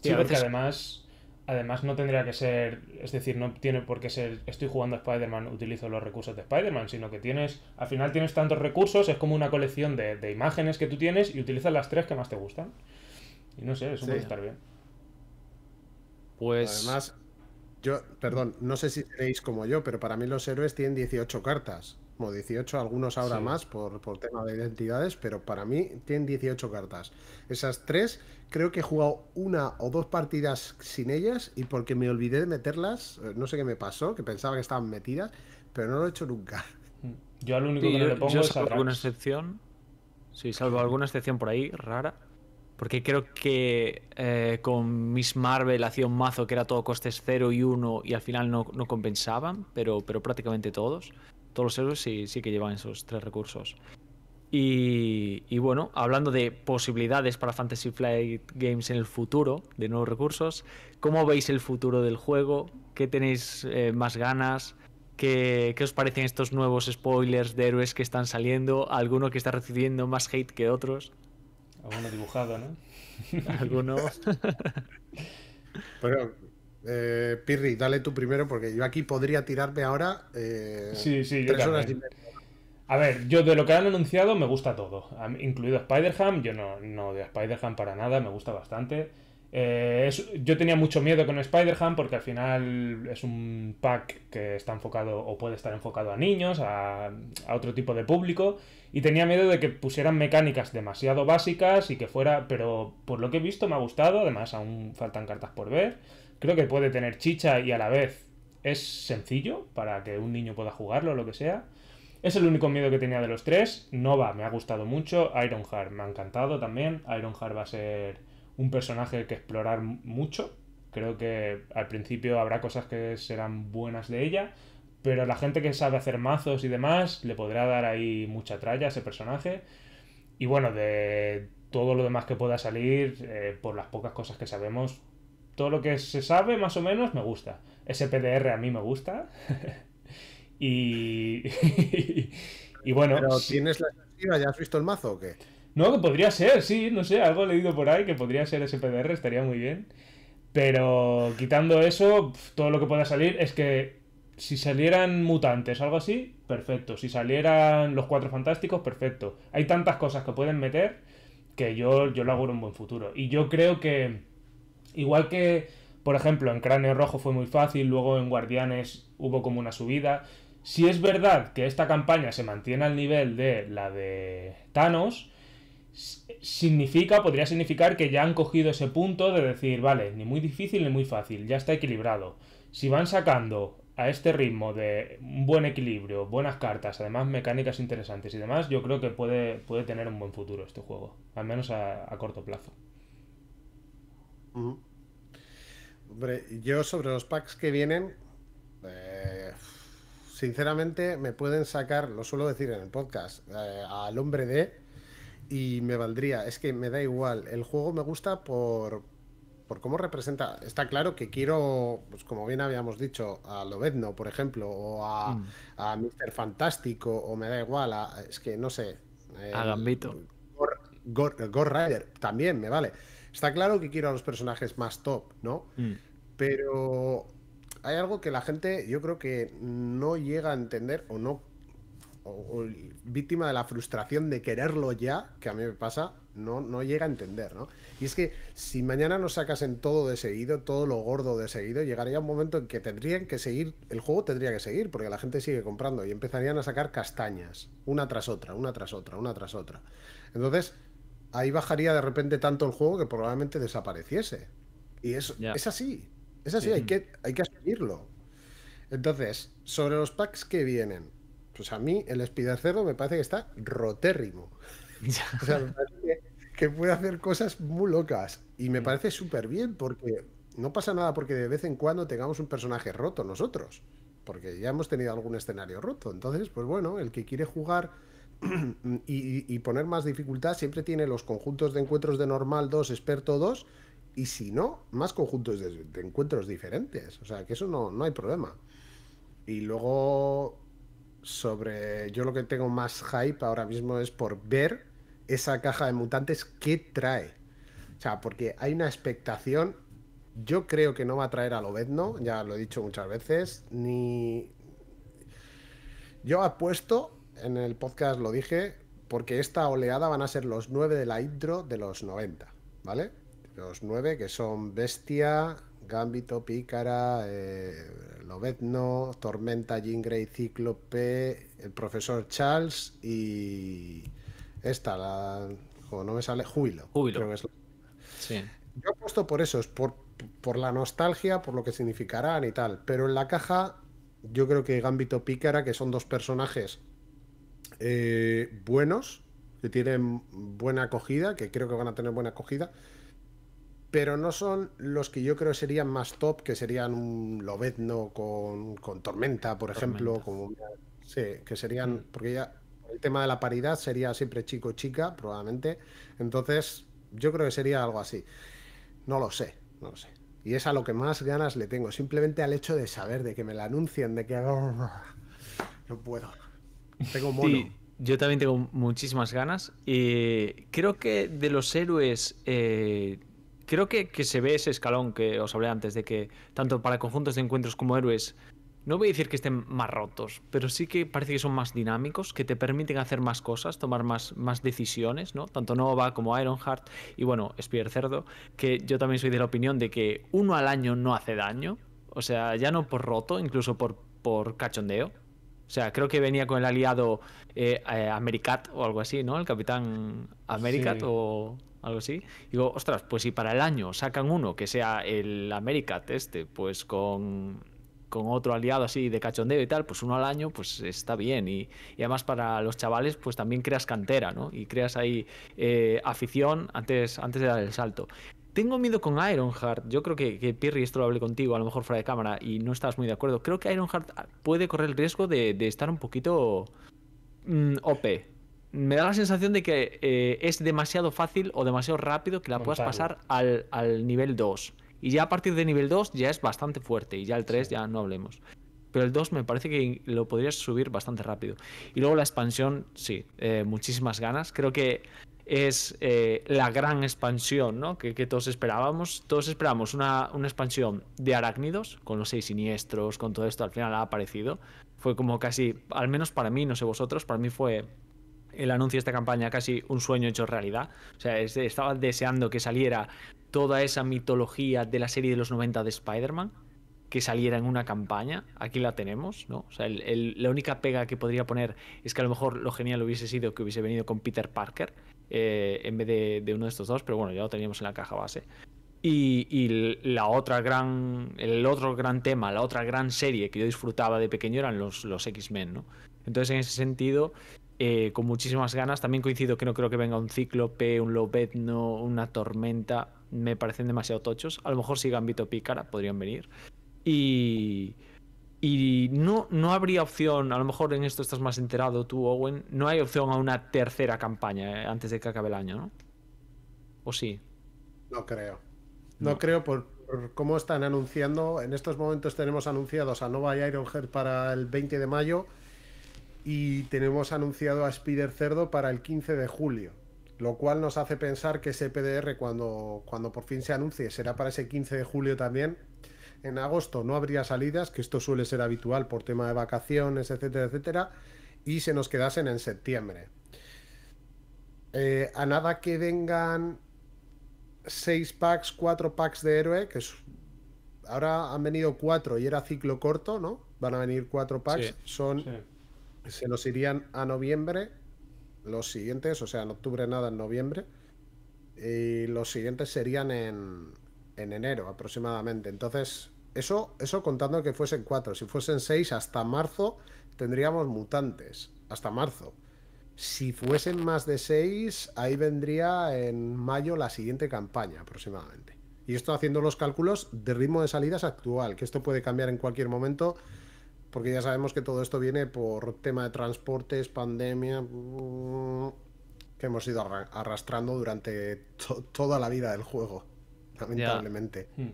Sí, porque además, además no tendría que ser, es decir, no tiene por qué ser, estoy jugando a Spider-Man, utilizo los recursos de Spider-Man, sino que tienes, al final tienes tantos recursos, es como una colección de, imágenes que tú tienes y utilizas las tres que más te gustan. Y no sé, eso puede estar bien. Pues. Además, yo, perdón, no sé si tenéis como yo, pero para mí los héroes tienen 18 cartas. Como 18, algunos ahora más por, tema de identidades, pero para mí tienen 18 cartas. Esas tres, creo que he jugado una o dos partidas sin ellas y porque me olvidé de meterlas, eh, no sé qué me pasó, que pensaba que estaban metidas, pero no lo he hecho nunca. Mm. Yo al único que le pongo yo alguna excepción. Sí, salvo alguna excepción por ahí, rara. Porque creo que eh, con Miss Marvel hacía un mazo que era todo costes 0 y 1 y al final no, compensaban, pero, pero prácticamente todos. Todos los héroes sí, que llevaban esos tres recursos. Y, bueno, hablando de posibilidades para Fantasy Flight Games en el futuro, de nuevos recursos, ¿cómo veis el futuro del juego? ¿Qué tenéis eh, más ganas? ¿Qué, ¿Qué, os parecen estos nuevos spoilers de héroes que están saliendo? ¿Alguno que está recibiendo más hate que otros? Alguno dibujado, ¿no? Alguno. Pero, eh, Pirri, dale tú primero, porque yo aquí podría tirarme ahora. Eh, sí, sí, yo A ver, yo de lo que han anunciado me gusta todo, incluido Spider-Ham. Yo no, no de Spider-Ham para nada, me gusta bastante. Eh, yo tenía mucho miedo con Spider-Ham porque al final es un pack que está enfocado o puede estar enfocado a niños, a, a otro tipo de público. Y tenía miedo de que pusieran mecánicas demasiado básicas y que fuera... Pero por lo que he visto me ha gustado, además aún faltan cartas por ver. Creo que puede tener chicha y a la vez es sencillo para que un niño pueda jugarlo o lo que sea. Es el único miedo que tenía de los tres. Nova me ha gustado mucho. Ironheart me ha encantado también. Ironheart va a ser un personaje que explorar mucho. Creo que al principio habrá cosas que serán buenas de ella, pero la gente que sabe hacer mazos y demás le podrá dar ahí mucha tralla a ese personaje. Y bueno, de todo lo demás que pueda salir, eh, por las pocas cosas que sabemos, todo lo que se sabe más o menos me gusta. SPDR a mí me gusta. y, y bueno... Pero tienes la expectativa? ¿ya has visto el mazo o qué? No, que podría ser, sí, no sé, algo he leído por ahí que podría ser SPDR, estaría muy bien. Pero quitando eso, todo lo que pueda salir es que si salieran mutantes, algo así, perfecto. Si salieran los cuatro fantásticos, perfecto. Hay tantas cosas que pueden meter que yo, yo lo auguro un buen futuro. Y yo creo que, igual que, por ejemplo, en Cráneo Rojo fue muy fácil, luego en Guardianes hubo como una subida. Si es verdad que esta campaña se mantiene al nivel de la de Thanos, significa, podría significar que ya han cogido ese punto de decir, vale, ni muy difícil ni muy fácil, ya está equilibrado. Si van sacando a este ritmo de un buen equilibrio, buenas cartas, además mecánicas interesantes y demás, yo creo que puede, puede tener un buen futuro este juego, al menos a, corto plazo. yo sobre los packs que vienen, eh, sinceramente me pueden sacar, lo suelo decir en el podcast, eh, al hombre de y me valdría. Es que me da igual. El juego me gusta por, por cómo representa. Está claro que quiero, pues como bien habíamos dicho, a Lobezno, por ejemplo, o a, mm. a Mr. Fantástico, o me da igual, es que no sé. Eh, a Gambito. Gor Rider también me vale. Está claro que quiero a los personajes más top, ¿no? Mm. Pero hay algo que la gente, yo creo que no llega a entender o no. o, víctima de la frustración de quererlo ya, que a mí me pasa, no, no llega a entender, ¿no? Y es que si mañana nos sacasen todo de seguido, todo lo gordo de seguido, llegaría un momento en que tendrían que seguir, el juego tendría que seguir, porque la gente sigue comprando y empezarían a sacar castañas, una tras otra, una tras otra, una tras otra. Entonces, ahí bajaría de repente tanto el juego que probablemente desapareciese. Y eso es así, es así, hay, que, hay que asumirlo. Entonces, sobre los packs que vienen, pues a mí el Spider me parece que está rotérrimo. o sea, me parece que que puede hacer cosas muy locas. Y me mm. parece súper bien porque no pasa nada porque de vez en cuando tengamos un personaje roto nosotros. Porque ya hemos tenido algún escenario roto. Entonces, pues bueno, el que quiere jugar y, poner más dificultad siempre tiene los conjuntos de encuentros de normal 2, experto 2 y si no, más conjuntos de, encuentros diferentes. O sea, que eso no, no hay problema. Y luego, sobre. Yo lo que tengo más hype ahora mismo es por ver esa caja de mutantes, ¿qué trae? O sea, porque hay una expectación. Yo creo que no va a traer a Lobetno. ya lo he dicho muchas veces, ni. Yo apuesto, en el podcast lo dije, porque esta oleada van a ser los nueve de la intro de los 90, ¿vale? Los nueve que son Bestia, Gambito, Pícara, eh, Tormenta, Jean Grey, Cíclope, el profesor Charles y esta, la. Como no me sale. Júbilo. Júbilo. Sí. Yo apuesto por eso, es por, la nostalgia, por lo que significarán y tal. Pero en la caja, yo creo que Gambito Pícara, que son dos personajes eh, buenos, que tienen buena acogida, que creo que van a tener buena acogida, pero no son los que yo creo serían más top, que serían un con, con Tormenta, por ejemplo, como, sí, que serían, mm. porque ya el tema de la paridad sería siempre chico-chica, probablemente. Entonces, yo creo que sería algo así. No lo sé, no lo sé. Y es a lo que más ganas le tengo, simplemente al hecho de saber, de que me la anuncien, de que no puedo. Tengo mono. Sí, yo también tengo muchísimas ganas. y eh, creo que de los héroes, eh, creo que, que, se ve ese escalón que os hablé antes, de que tanto para conjuntos de encuentros como héroes no voy a decir que estén más rotos, pero sí que parece que son más dinámicos, que te permiten hacer más cosas, tomar más, más decisiones, ¿no? Tanto Nova como Ironheart y bueno, Spear Cerdo, que yo también soy de la opinión de que uno al año no hace daño, o sea, ya no por roto, incluso por, por cachondeo. O sea, creo que venía con el aliado eh, eh, Americat o algo así, ¿no? El capitán Americat o algo así. Digo, ostras, pues si para el año sacan uno que sea el Americat este, pues con con otro aliado así de cachondeo y tal, pues uno al año, pues está bien. Y, además para los chavales, pues también creas cantera, ¿no? Y creas ahí eh, afición antes, antes de dar el salto. Tengo miedo con Ironheart. Yo creo que, que, Pirri, esto lo hablé contigo, a lo mejor fuera de cámara, y no estás muy de acuerdo. Creo que Ironheart puede correr el riesgo de, estar un poquito mm, OP. Me da la sensación de que eh, es demasiado fácil o demasiado rápido que la puedas pasar al, al nivel 2. Y ya a partir de nivel 2 ya es bastante fuerte. Y ya el 3 ya no hablemos. Pero el 2 me parece que lo podrías subir bastante rápido. Y luego la expansión, sí, eh, muchísimas ganas. Creo que es eh, la gran expansión ¿no? que, todos esperábamos. Todos esperábamos una, una, expansión de arácnidos, con los seis siniestros, con todo esto. Al final ha aparecido. Fue como casi, al menos para mí, no sé vosotros, para mí fue el anuncio de esta campaña casi un sueño hecho realidad. O sea, estaba deseando que saliera toda esa mitología de la serie de los 90 de Spider-Man que saliera en una campaña. Aquí la tenemos, ¿no? O sea, la única pega que podría poner es que a lo mejor lo genial hubiese sido que hubiese venido con Peter Parker eh, en vez de, uno de estos dos, pero bueno, ya lo teníamos en la caja base. Y, la otra gran, el otro gran tema, la otra gran serie que yo disfrutaba de pequeño eran los, los X-Men, ¿no? Entonces, en ese sentido, eh, con muchísimas ganas, también coincido que no creo que venga un Cíclope, un Lobetno, una Tormenta, me parecen demasiado tochos. A lo mejor si Gambito Pícara podrían venir. Y. no, no habría opción, a lo mejor en esto estás más enterado tú, Owen, no hay opción a una tercera campaña eh, antes de que acabe el año, ¿no? ¿O sí? No creo. No, creo por, cómo están anunciando. En estos momentos tenemos anunciados a Nova y Ironheart para el 20 de mayo y tenemos anunciado a Spider Cerdo para el 15 de julio lo cual nos hace pensar que ese PDR cuando, cuando por fin se anuncie será para ese 15 de julio también. En agosto no habría salidas, que esto suele ser habitual por tema de vacaciones, etcétera, etcétera, y se nos quedasen en septiembre. Eh, a nada que vengan seis packs, cuatro packs de héroe, que es... ahora han venido cuatro y era ciclo corto, ¿no? Van a venir cuatro packs, son... Se nos irían a noviembre los siguientes, o sea, en octubre nada, en noviembre. Y los siguientes serían en, enero aproximadamente. Entonces, eso, eso contando que fuesen cuatro. Si fuesen seis, hasta marzo tendríamos mutantes. Hasta marzo. Si fuesen más de seis, ahí vendría en mayo la siguiente campaña aproximadamente. Y esto haciendo los cálculos de ritmo de salidas actual, que esto puede cambiar en cualquier momento porque ya sabemos que todo esto viene por tema de transportes, pandemia, mm, que hemos ido arrastrando durante toda la vida del juego, lamentablemente. Hmm.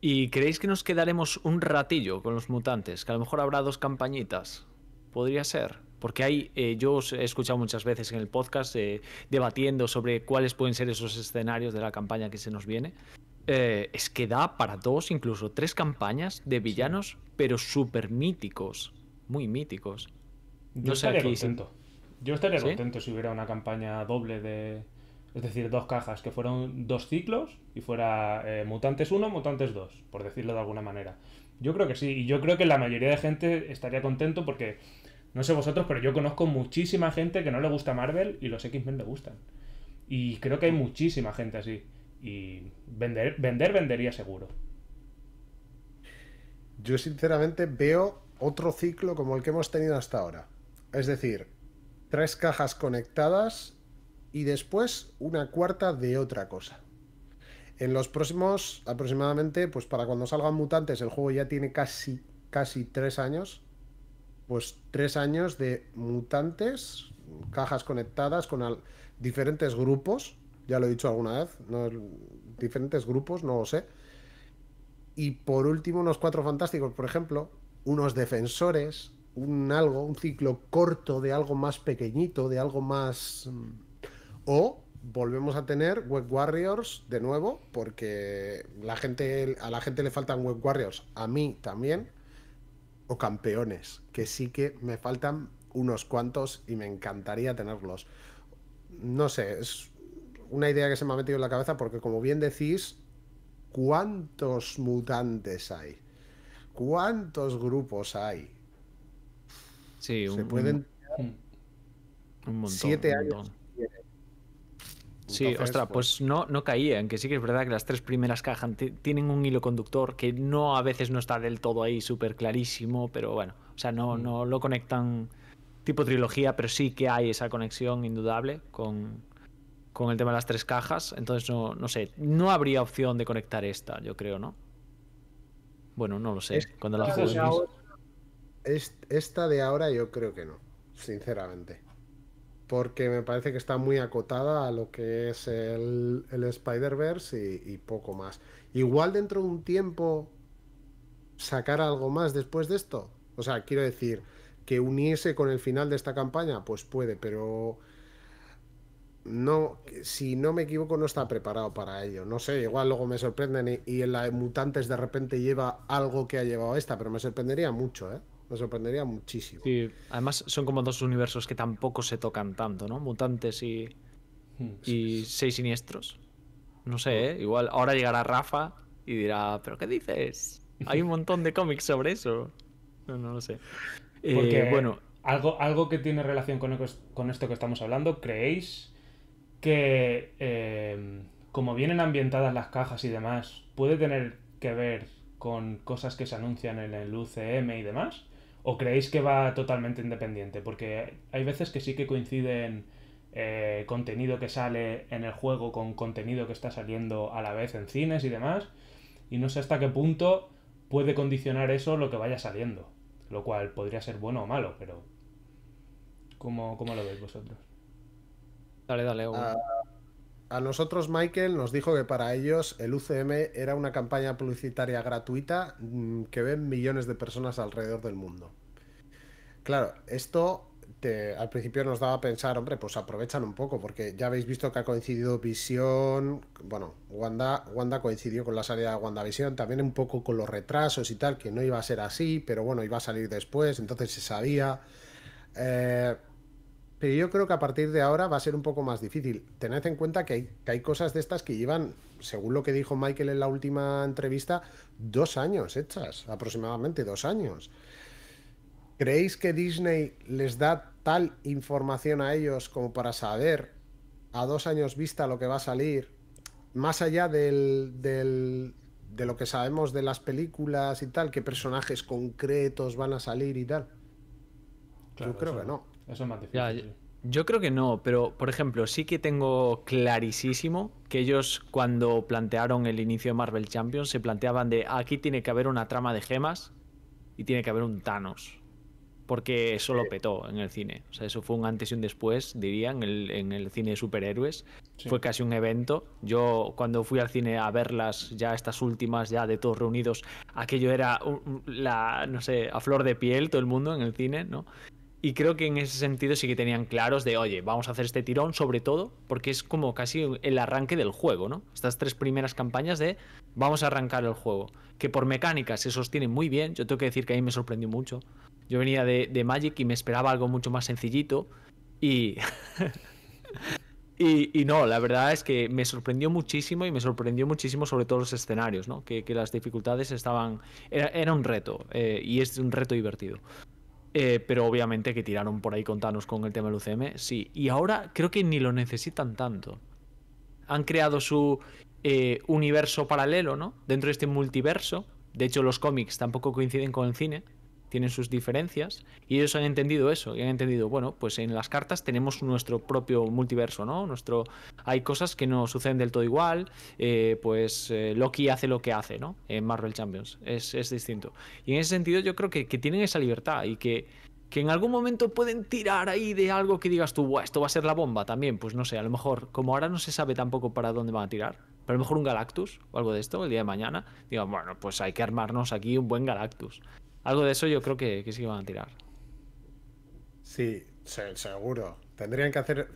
¿Y creéis que nos quedaremos un ratillo con los mutantes? Que a lo mejor habrá dos campañitas. Podría ser. Porque hay, eh, yo os he escuchado muchas veces en el podcast eh, debatiendo sobre cuáles pueden ser esos escenarios de la campaña que se nos viene. Eh, es que da para dos, incluso tres campañas de villanos, pero súper míticos. Muy míticos. Yo estaría contento. Yo estaría contento si hubiera una campaña doble de. Es decir, dos cajas, que fueron dos ciclos y fuera eh, Mutantes 1, Mutantes 2, por decirlo de alguna manera. Yo creo que sí, y yo creo que la mayoría de gente estaría contento porque, no sé vosotros, pero yo conozco muchísima gente que no le gusta Marvel y los X-Men le gustan. Y creo que hay mm. muchísima gente así y vender, vender vendería seguro. Yo sinceramente veo otro ciclo como el que hemos tenido hasta ahora. Es decir, tres cajas conectadas y después una cuarta de otra cosa. En los próximos, aproximadamente, pues para cuando salgan mutantes, el juego ya tiene casi, casi tres años. Pues tres años de mutantes, cajas conectadas con diferentes grupos ya lo he dicho alguna vez, diferentes grupos, no lo sé. Y por último, unos cuatro fantásticos, por ejemplo, unos defensores, un algo, un ciclo corto de algo más pequeñito, de algo más. Mm, o volvemos a tener Web Warriors de nuevo, porque la gente, a la gente le faltan Web Warriors, a mí también. O campeones, que sí que me faltan unos cuantos y me encantaría tenerlos. No sé, es una idea que se me ha metido en la cabeza porque como bien decís, ¿cuántos mutantes hay? ¿Cuántos grupos hay? Sí, un, se pueden... Un, montón. Siete años. Sí, ostras, pues, pues, no, no caía, en ¿eh? que sí que es verdad que las tres primeras cajas tienen un hilo conductor que no a veces no está del todo ahí súper clarísimo, pero bueno, o sea, no, no lo conectan tipo trilogía, pero sí que hay esa conexión indudable con, con el tema de las tres cajas. Entonces, no, sé, no habría opción de conectar esta, yo creo, ¿no? Bueno, no lo sé. cuando la esta de ahora yo creo que no, sinceramente. Porque me parece que está muy acotada a lo que es el, el Spider-Verse y, y poco más. Igual dentro de un tiempo sacar algo más después de esto. O sea, quiero decir, que uniese con el final de esta campaña, pues puede, pero no, si no me equivoco, no está preparado para ello. No sé, igual luego me sorprenden y, en la de Mutantes de repente lleva algo que ha llevado esta, pero me sorprendería mucho, ¿eh? Me sorprendería muchísimo. Sí, además son como dos universos que tampoco se tocan tanto, ¿no? Mutantes y, hmm. Seis Siniestros. No sé, ¿eh? Igual ahora llegará Rafa y dirá, ¿pero qué dices? Hay un montón de cómics sobre eso. No, no lo sé. Porque, eh, bueno. Algo, algo que tiene relación con esto que estamos hablando, ¿creéis? que em, como vienen ambientadas las cajas y demás, puede tener que ver con cosas que se anuncian en el UCM y demás? ¿O creéis que va totalmente independiente? Porque hay veces que sí que coinciden eh, contenido que sale en el juego con contenido que está saliendo a la vez en cines y demás. Y no sé hasta qué punto puede condicionar eso lo que vaya saliendo. Lo cual podría ser bueno o malo, pero ¿cómo, cómo lo veis vosotros? Dale, dale. A, nosotros Michael nos dijo que para ellos el UCM era una campaña publicitaria gratuita mm, que ven millones de personas alrededor del mundo. Claro, esto al principio nos daba a pensar, hombre, pues aprovechan un poco, porque ya habéis visto que ha coincidido Visión, bueno, Wanda, coincidió con la salida de WandaVision, también un poco con los retrasos y tal, que no iba a ser así, pero bueno, iba a salir después, entonces se sabía. Eh, pero yo creo que a partir de ahora va a ser un poco más difícil. Tened en cuenta que hay, cosas de estas que llevan, según lo que dijo Michael en la última entrevista, dos años hechas, aproximadamente dos años. ¿Creéis que Disney les da tal información a ellos como para saber a dos años vista lo que va a salir? Más allá de lo que sabemos de las películas y tal, qué personajes concretos van a salir y tal. Yo creo que no. Eso es más Yo creo que no, pero por ejemplo, sí que tengo clarísimo que ellos cuando plantearon el inicio de Marvel Champions se planteaban de aquí tiene que haber una trama de gemas y tiene que haber un Thanos. Porque eso lo petó en el cine. O sea, eso fue un antes y un después, dirían, en el, cine de superhéroes. Fue casi un evento. Yo cuando fui al cine a verlas, ya estas últimas, ya de todos reunidos, aquello era la, no sé, a flor de piel todo el mundo en el cine, ¿no? Y creo que en ese sentido sí que tenían claros de, oye, vamos a hacer este tirón, sobre todo porque es como casi el arranque del juego, ¿no? Estas tres primeras campañas de, vamos a arrancar el juego, que por mecánica se sostiene muy bien, yo tengo que decir que a mí me sorprendió mucho. Yo venía de, Magic y me esperaba algo mucho más sencillito y... y... no, la verdad es que me sorprendió muchísimo y me sorprendió muchísimo sobre todo los escenarios, ¿no? Que, las dificultades estaban... Era, un reto eh, y es un reto divertido. Eh, pero obviamente que tiraron por ahí con Thanos con el tema del UCM, sí. Y ahora creo que ni lo necesitan tanto. Han creado su eh, universo paralelo, ¿no? Dentro de este multiverso. De hecho, los cómics tampoco coinciden con el cine tienen sus diferencias y ellos han entendido eso y han entendido, bueno, pues en las cartas tenemos nuestro propio multiverso, ¿no? Nuestro hay cosas que no suceden del todo igual, eh, pues eh, Loki hace lo que hace, ¿no? En Marvel Champions es, es distinto. Y en ese sentido yo creo que, que tienen esa libertad y que que en algún momento pueden tirar ahí de algo que digas tú, esto va a ser la bomba también. Pues no sé, a lo mejor, como ahora no se sabe tampoco para dónde van a tirar, pero a lo mejor un Galactus o algo de esto el día de mañana, digan, bueno, pues hay que armarnos aquí un buen Galactus. Algo de eso yo creo que, que sí que van a tirar. Sí, seguro. Tendrían que hacer.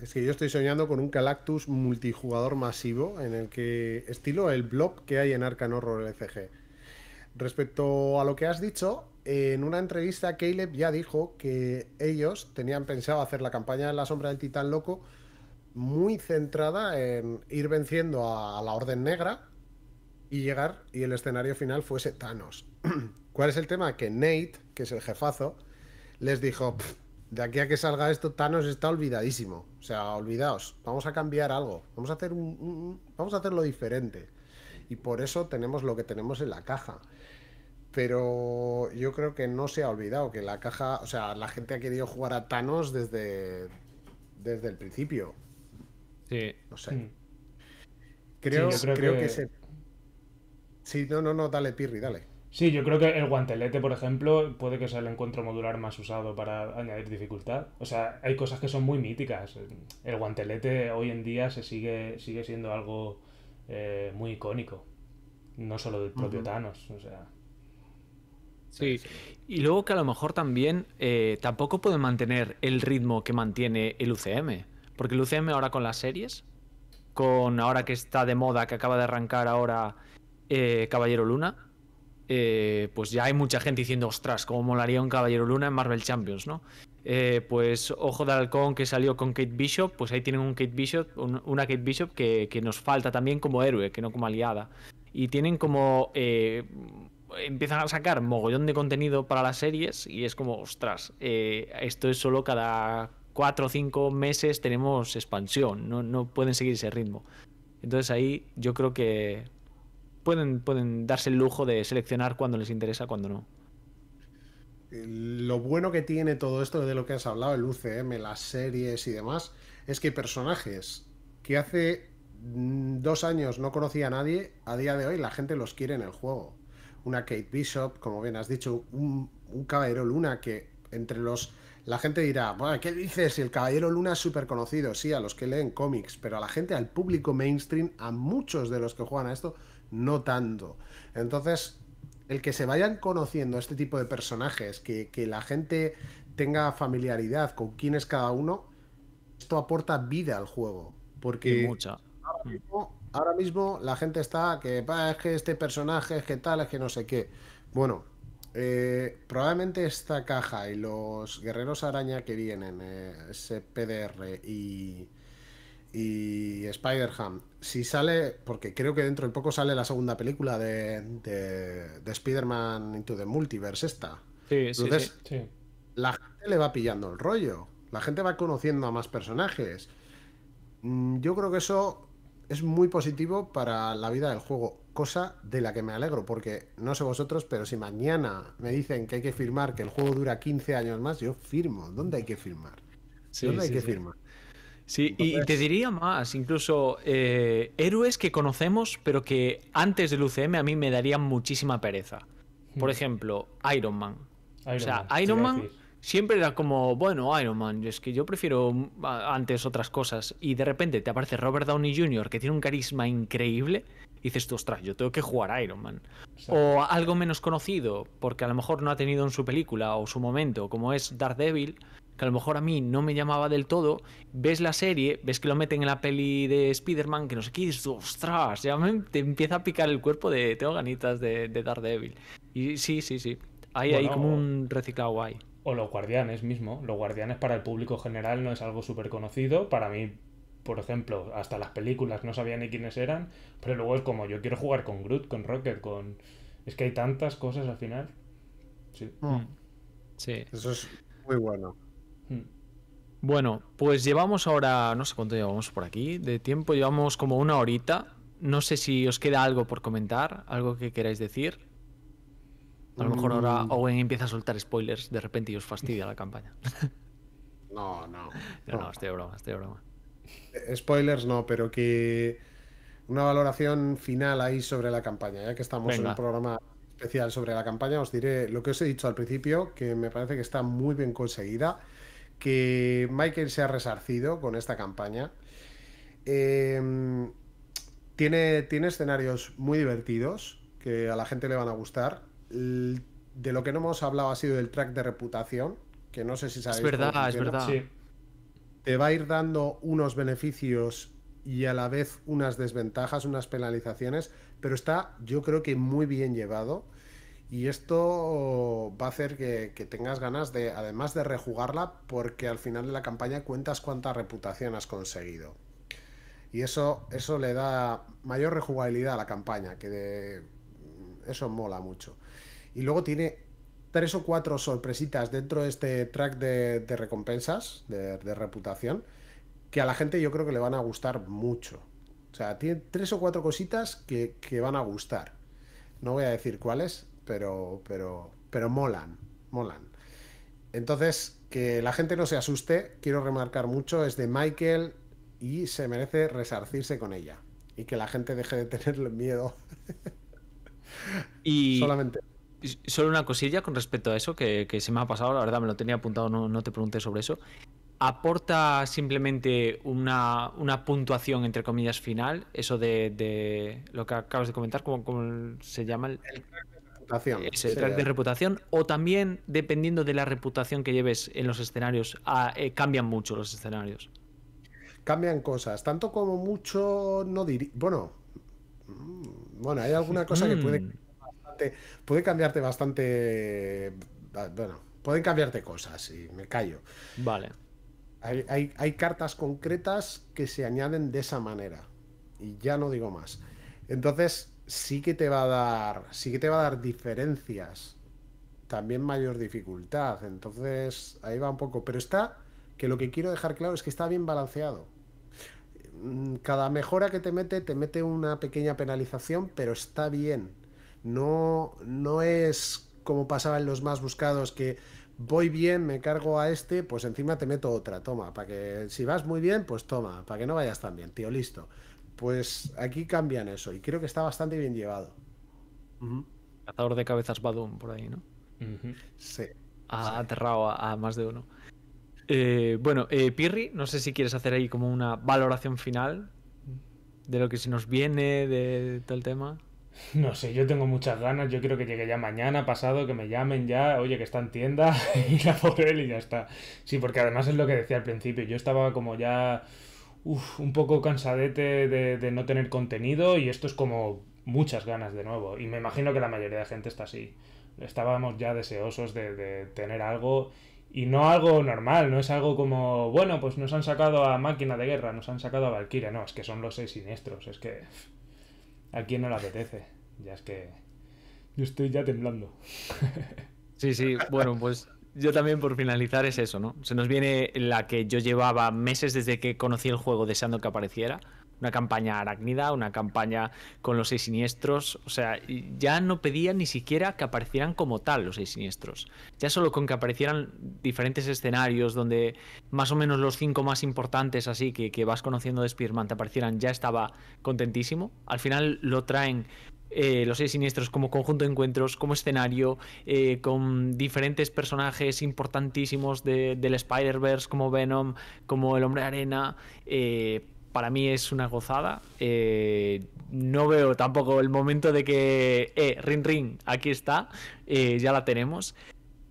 es que yo estoy soñando con un Galactus multijugador masivo en el que. estilo el blog que hay en Arcan Horror LCG. Respecto a lo que has dicho, en una entrevista Caleb ya dijo que ellos tenían pensado hacer la campaña de la sombra del titán loco muy centrada en ir venciendo a la Orden Negra y llegar y el escenario final fuese Thanos. ¿Cuál es el tema? Que Nate, que es el jefazo, les dijo, de aquí a que salga esto, Thanos está olvidadísimo. O sea, olvidaos, vamos a cambiar algo, vamos a hacer un, vamos a hacerlo diferente. Y por eso tenemos lo que tenemos en la caja. Pero yo creo que no se ha olvidado que la caja, o sea, la gente ha querido jugar a Thanos desde, desde el principio. Sí. No sé. Mm. Creo, creo, que... Sí, no, no, no, dale, Pirri, dale. Sí, yo creo que el guantelete, por ejemplo, puede que sea el encuentro modular más usado para añadir dificultad. O sea, hay cosas que son muy míticas. El guantelete hoy en día se sigue, sigue siendo algo eh, muy icónico. No solo del propio Thanos. O sea. Sí. Y luego que a lo mejor también eh, tampoco puede mantener el ritmo que mantiene el UCM. Porque el UCM ahora con las series, con ahora que está de moda, que acaba de arrancar ahora eh, Caballero Luna eh, pues ya hay mucha gente diciendo, ostras, como molaría un Caballero Luna en Marvel Champions, ¿no? Eh, pues Ojo de Halcón que salió con Kate Bishop, pues ahí tienen un Bishop, una Kate Bishop que, nos falta también como héroe, que no como aliada. Y tienen como... Eh, empiezan a sacar mogollón de contenido para las series y es como, ostras, esto es solo cada cuatro o cinco meses tenemos expansión, no, no pueden seguir ese ritmo. Entonces ahí yo creo que pueden, darse el lujo de seleccionar cuando les interesa, cuando no. Eh, lo bueno que tiene todo esto de lo que has hablado, el UCM, las series y demás, es que personajes que hace mm, dos años no conocía a nadie, a día de hoy la gente los quiere en el juego. Una Kate Bishop, como bien has dicho, un, un Caballero Luna que entre los... La gente dirá, ¿qué dices? El Caballero Luna es súper conocido, sí, a los que leen cómics, pero a la gente, al público mainstream, a muchos de los que juegan a esto, no tanto. Entonces, el que se vayan conociendo este tipo de personajes, que, la gente tenga familiaridad con quién es cada uno, esto aporta vida al juego. Porque Ahora mismo, la gente está que es que este personaje, es que tal, es que no sé qué. Bueno, eh, probablemente esta caja y los guerreros araña que vienen, eh, ese PDR y, y Spider-Ham. Si sale, porque creo que dentro de poco sale la segunda película de, de, Spider-Man Into the Multiverse, esta. Entonces, la gente le va pillando el rollo. La gente va conociendo a más personajes. Mm, yo creo que eso es muy positivo para la vida del juego, cosa de la que me alegro, porque no sé vosotros, pero si mañana me dicen que hay que firmar, que el juego dura 15 años más, yo firmo. ¿Dónde hay que firmar? ¿Dónde hay que firmar? Sí, y te diría más, incluso eh, héroes que conocemos, pero que antes del UCM a mí me darían muchísima pereza. Hmm. Por ejemplo, Iron Man. o sea, Iron Man siempre era como, bueno, Iron Man, es que yo prefiero mm, antes otras cosas. Y de repente te aparece Robert Downey Jr., que tiene un carisma increíble, y dices tú, ostras, yo tengo que jugar a Iron Man. O algo menos conocido, porque a lo mejor no ha tenido en su película o su momento, como es Devil que a lo mejor a mí no me llamaba del todo, ves la serie, ves que lo meten en la peli de Spider-Man, que no sé qué, y dices, ostras, ya me, te empieza a picar el cuerpo de tengo ganitas de, Daredevil. Y sí, sí, sí. Hay ahí como un reciclado guay. O los guardianes mismo. Los guardianes para el público general no es algo súper conocido. Para mí, por ejemplo, hasta las películas no sabía ni quiénes eran. Pero luego es como, yo quiero jugar con Groot, con Rocket, con... Es que hay tantas cosas al final. Sí. Mm. Sí. Eso es muy bueno. Mm. Bueno, pues llevamos ahora, no sé cuánto llevamos por aquí, de tiempo llevamos como una horita. No sé si os queda algo por comentar, algo que queráis decir. A lo mejor ahora mm. Owen empieza a soltar spoilers de repente y os fastidia la campaña. No, no. No, no, estoy de broma, broma. Eh, spoilers no, pero que una valoración final ahí sobre la campaña, ya que estamos en un programa especial sobre la campaña, os diré lo que os he dicho al principio, que me parece que está muy bien conseguida que Michael se ha resarcido con esta campaña. Em, tiene, tiene escenarios muy divertidos que a la gente le van a gustar. De lo que no hemos hablado ha sido del track de reputación, que no sé si sabéis. Es verdad, es verdad. Te va a ir dando unos beneficios y a la vez unas desventajas, unas penalizaciones, pero está yo creo que muy bien llevado. Y esto va a hacer que, tengas ganas de, además de rejugarla, porque al final de la campaña cuentas cuánta reputación has conseguido. Y eso, eso le da mayor rejugabilidad a la campaña, que eso mola mucho. Y luego tiene tres o cuatro sorpresitas dentro de este track de, recompensas, de, reputación, que a la gente yo creo que le van a gustar mucho. O sea, tiene tres o cuatro cositas que, que van a gustar. No voy a decir cuáles, pero, pero, pero molan, molan. Entonces, que la gente no se asuste, quiero remarcar mucho, es de Michael y se merece resarcirse con ella. Y que la gente deje de tenerle miedo. y solamente. Solo una cosilla con respecto a eso, que, se me ha pasado, la verdad me lo tenía apuntado, no, te pregunté sobre eso. ¿Aporta simplemente una, puntuación, entre comillas, final? Eso de, lo que acabas de comentar, como se llama? el de reputación. O también, dependiendo de la reputación que lleves en los escenarios, ah, eh, cambian mucho los escenarios. Cambian cosas. Tanto como mucho, no diría. Bueno. Mm, bueno, hay alguna cosa que puede, mm. puede cambiarte bastante. Bueno, pueden cambiarte cosas y me callo. Vale. hay, cartas concretas que se añaden de esa manera. Y ya no digo más. Entonces, sí que te va a dar, sí que te va a dar diferencias, también mayor dificultad. Entonces ahí va un poco, pero está que lo que quiero dejar claro es que está bien balanceado. Mm, cada mejora que te mete te mete una pequeña penalización, pero está bien. No, no es como pasaba en los más buscados que voy bien, me cargo a este, pues encima te meto otra, toma, para que si vas muy bien, pues toma, para que no vayas tan bien, tío, listo. Pues aquí cambian eso y creo que está bastante bien llevado. Cazador de cabezas Badum por ahí, ¿no? Sí. Ha aterrado a, más de uno. Eh, bueno, eh, Pirri, no sé si quieres hacer ahí como una valoración final de lo que se nos viene, de todo el tema. No sé, yo tengo muchas ganas, yo creo que llegue ya mañana, pasado, que me llamen ya, oye, que está en tienda, y la por y ya está. Sí, porque además es lo que decía al principio, yo estaba como ya un poco cansadete de, no tener contenido y esto es como muchas ganas de nuevo. Y me imagino que la mayoría de gente está así. Estábamos ya deseosos de, tener algo y no algo normal, no es algo como, bueno, pues nos han sacado a Máquina de Guerra, nos han sacado a Valkyria, no, es que son los seis siniestros, es que a quien no le apetece, ya es que yo estoy ya temblando. Sí, sí, bueno, pues yo también por finalizar es eso, ¿no? Se nos viene la que yo llevaba meses desde que conocí el juego deseando que apareciera. Una campaña arácnida, una campaña con los seis siniestros. O sea, ya no pedía ni siquiera que aparecieran como tal los seis siniestros. Ya solo con que aparecieran diferentes escenarios donde más o menos los cinco más importantes así que, que vas conociendo de Spearman te aparecieran, ya estaba contentísimo. Al final lo traen eh, los Seis Siniestros como conjunto de encuentros, como escenario, eh, con diferentes personajes importantísimos del Spider-Verse, como Venom, como El Hombre Arena. Eh, para mí es una gozada. no veo tampoco el momento de que, eh, ring ring, aquí está, ya la tenemos.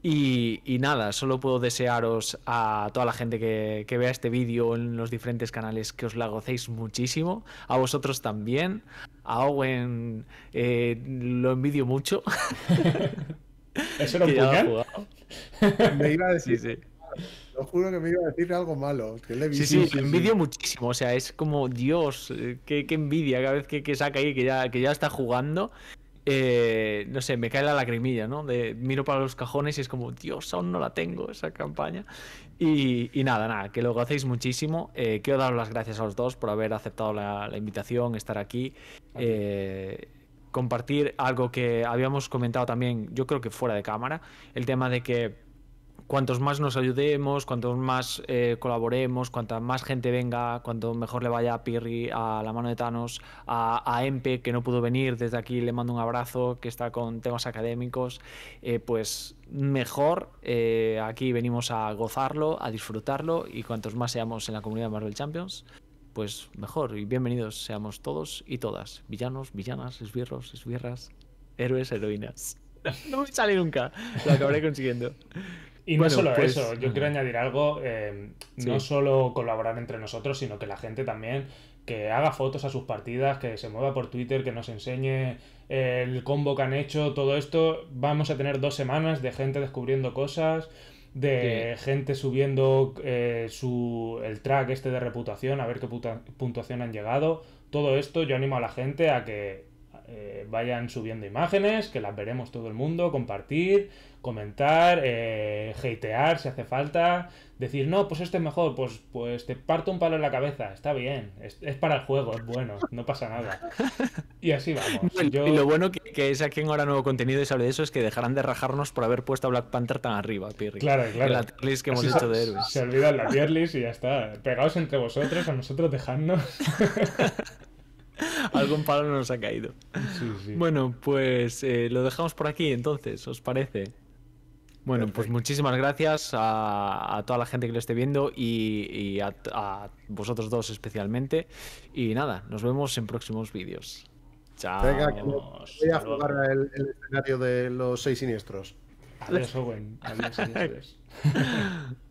Y, nada, solo puedo desearos a toda la gente que, que, vea este vídeo en los diferentes canales que os la gocéis muchísimo, a vosotros también, a Owen eh, lo envidio mucho. ¿Eso lo Me iba a decir. Sí, sí. Lo juro que me iba a decir algo malo. Que le sí, sí, lo envidio muchísimo. O sea, es como Dios, eh, qué, envidia cada vez que, que saca ahí que ya, que ya está jugando. Eh, no sé, me cae la lagrimilla, ¿no? De, miro para los cajones y es como, Dios, aún no la tengo esa campaña. Y, nada, nada, que lo hacéis muchísimo. Eh, quiero dar las gracias a los dos por haber aceptado la, invitación, estar aquí. Eh, compartir algo que habíamos comentado también, yo creo que fuera de cámara, el tema de que cuantos más nos ayudemos, cuantos más eh, colaboremos, cuanta más gente venga, cuanto mejor le vaya a Pirri, a la mano de Thanos, a, a Empe, que no pudo venir, desde aquí le mando un abrazo, que está con temas académicos, eh, pues mejor. Eh, aquí venimos a gozarlo, a disfrutarlo y cuantos más seamos en la comunidad Marvel Champions, pues mejor y bienvenidos seamos todos y todas, villanos, villanas, esbirros, esbirras, héroes, heroínas. No me sale nunca. Lo acabaré consiguiendo. Y no solo pues, eso, yo quiero añadir algo, em, no solo colaborar entre nosotros, sino que la gente también que haga fotos a sus partidas, que se mueva por Twitter, que nos enseñe eh, el combo que han hecho, todo esto. Vamos a tener dos semanas de gente descubriendo cosas, de gente subiendo eh, su, el track este de reputación, a ver qué puntuación han llegado. Todo esto yo animo a la gente a que eh, vayan subiendo imágenes, que las veremos todo el mundo, compartir, comentar, eh, hatear si hace falta, decir, no, pues este es mejor, pues, pues te parto un palo en la cabeza, está bien, es, para el juego, es bueno, no pasa nada. Y así vamos. Y lo bueno que, es que en ahora nuevo contenido y de eso es que dejarán de rajarnos por haber puesto a Black Panther tan arriba, Pirri. Claro, claro. En la list que hemos hecho de héroes. Se olvidan la tier y ya está. Pegaos entre vosotros, a nosotros dejadnos. Algún palo nos ha caído. Bueno, pues eh, lo dejamos por aquí entonces, ¿os parece? Bueno, pues muchísimas gracias a, toda la gente que lo esté viendo y, a, vosotros dos especialmente. Y nada, nos vemos en próximos vídeos. Chao. Venga, voy a jugar el, escenario de los seis siniestros. Adiós, Owen. Adiós,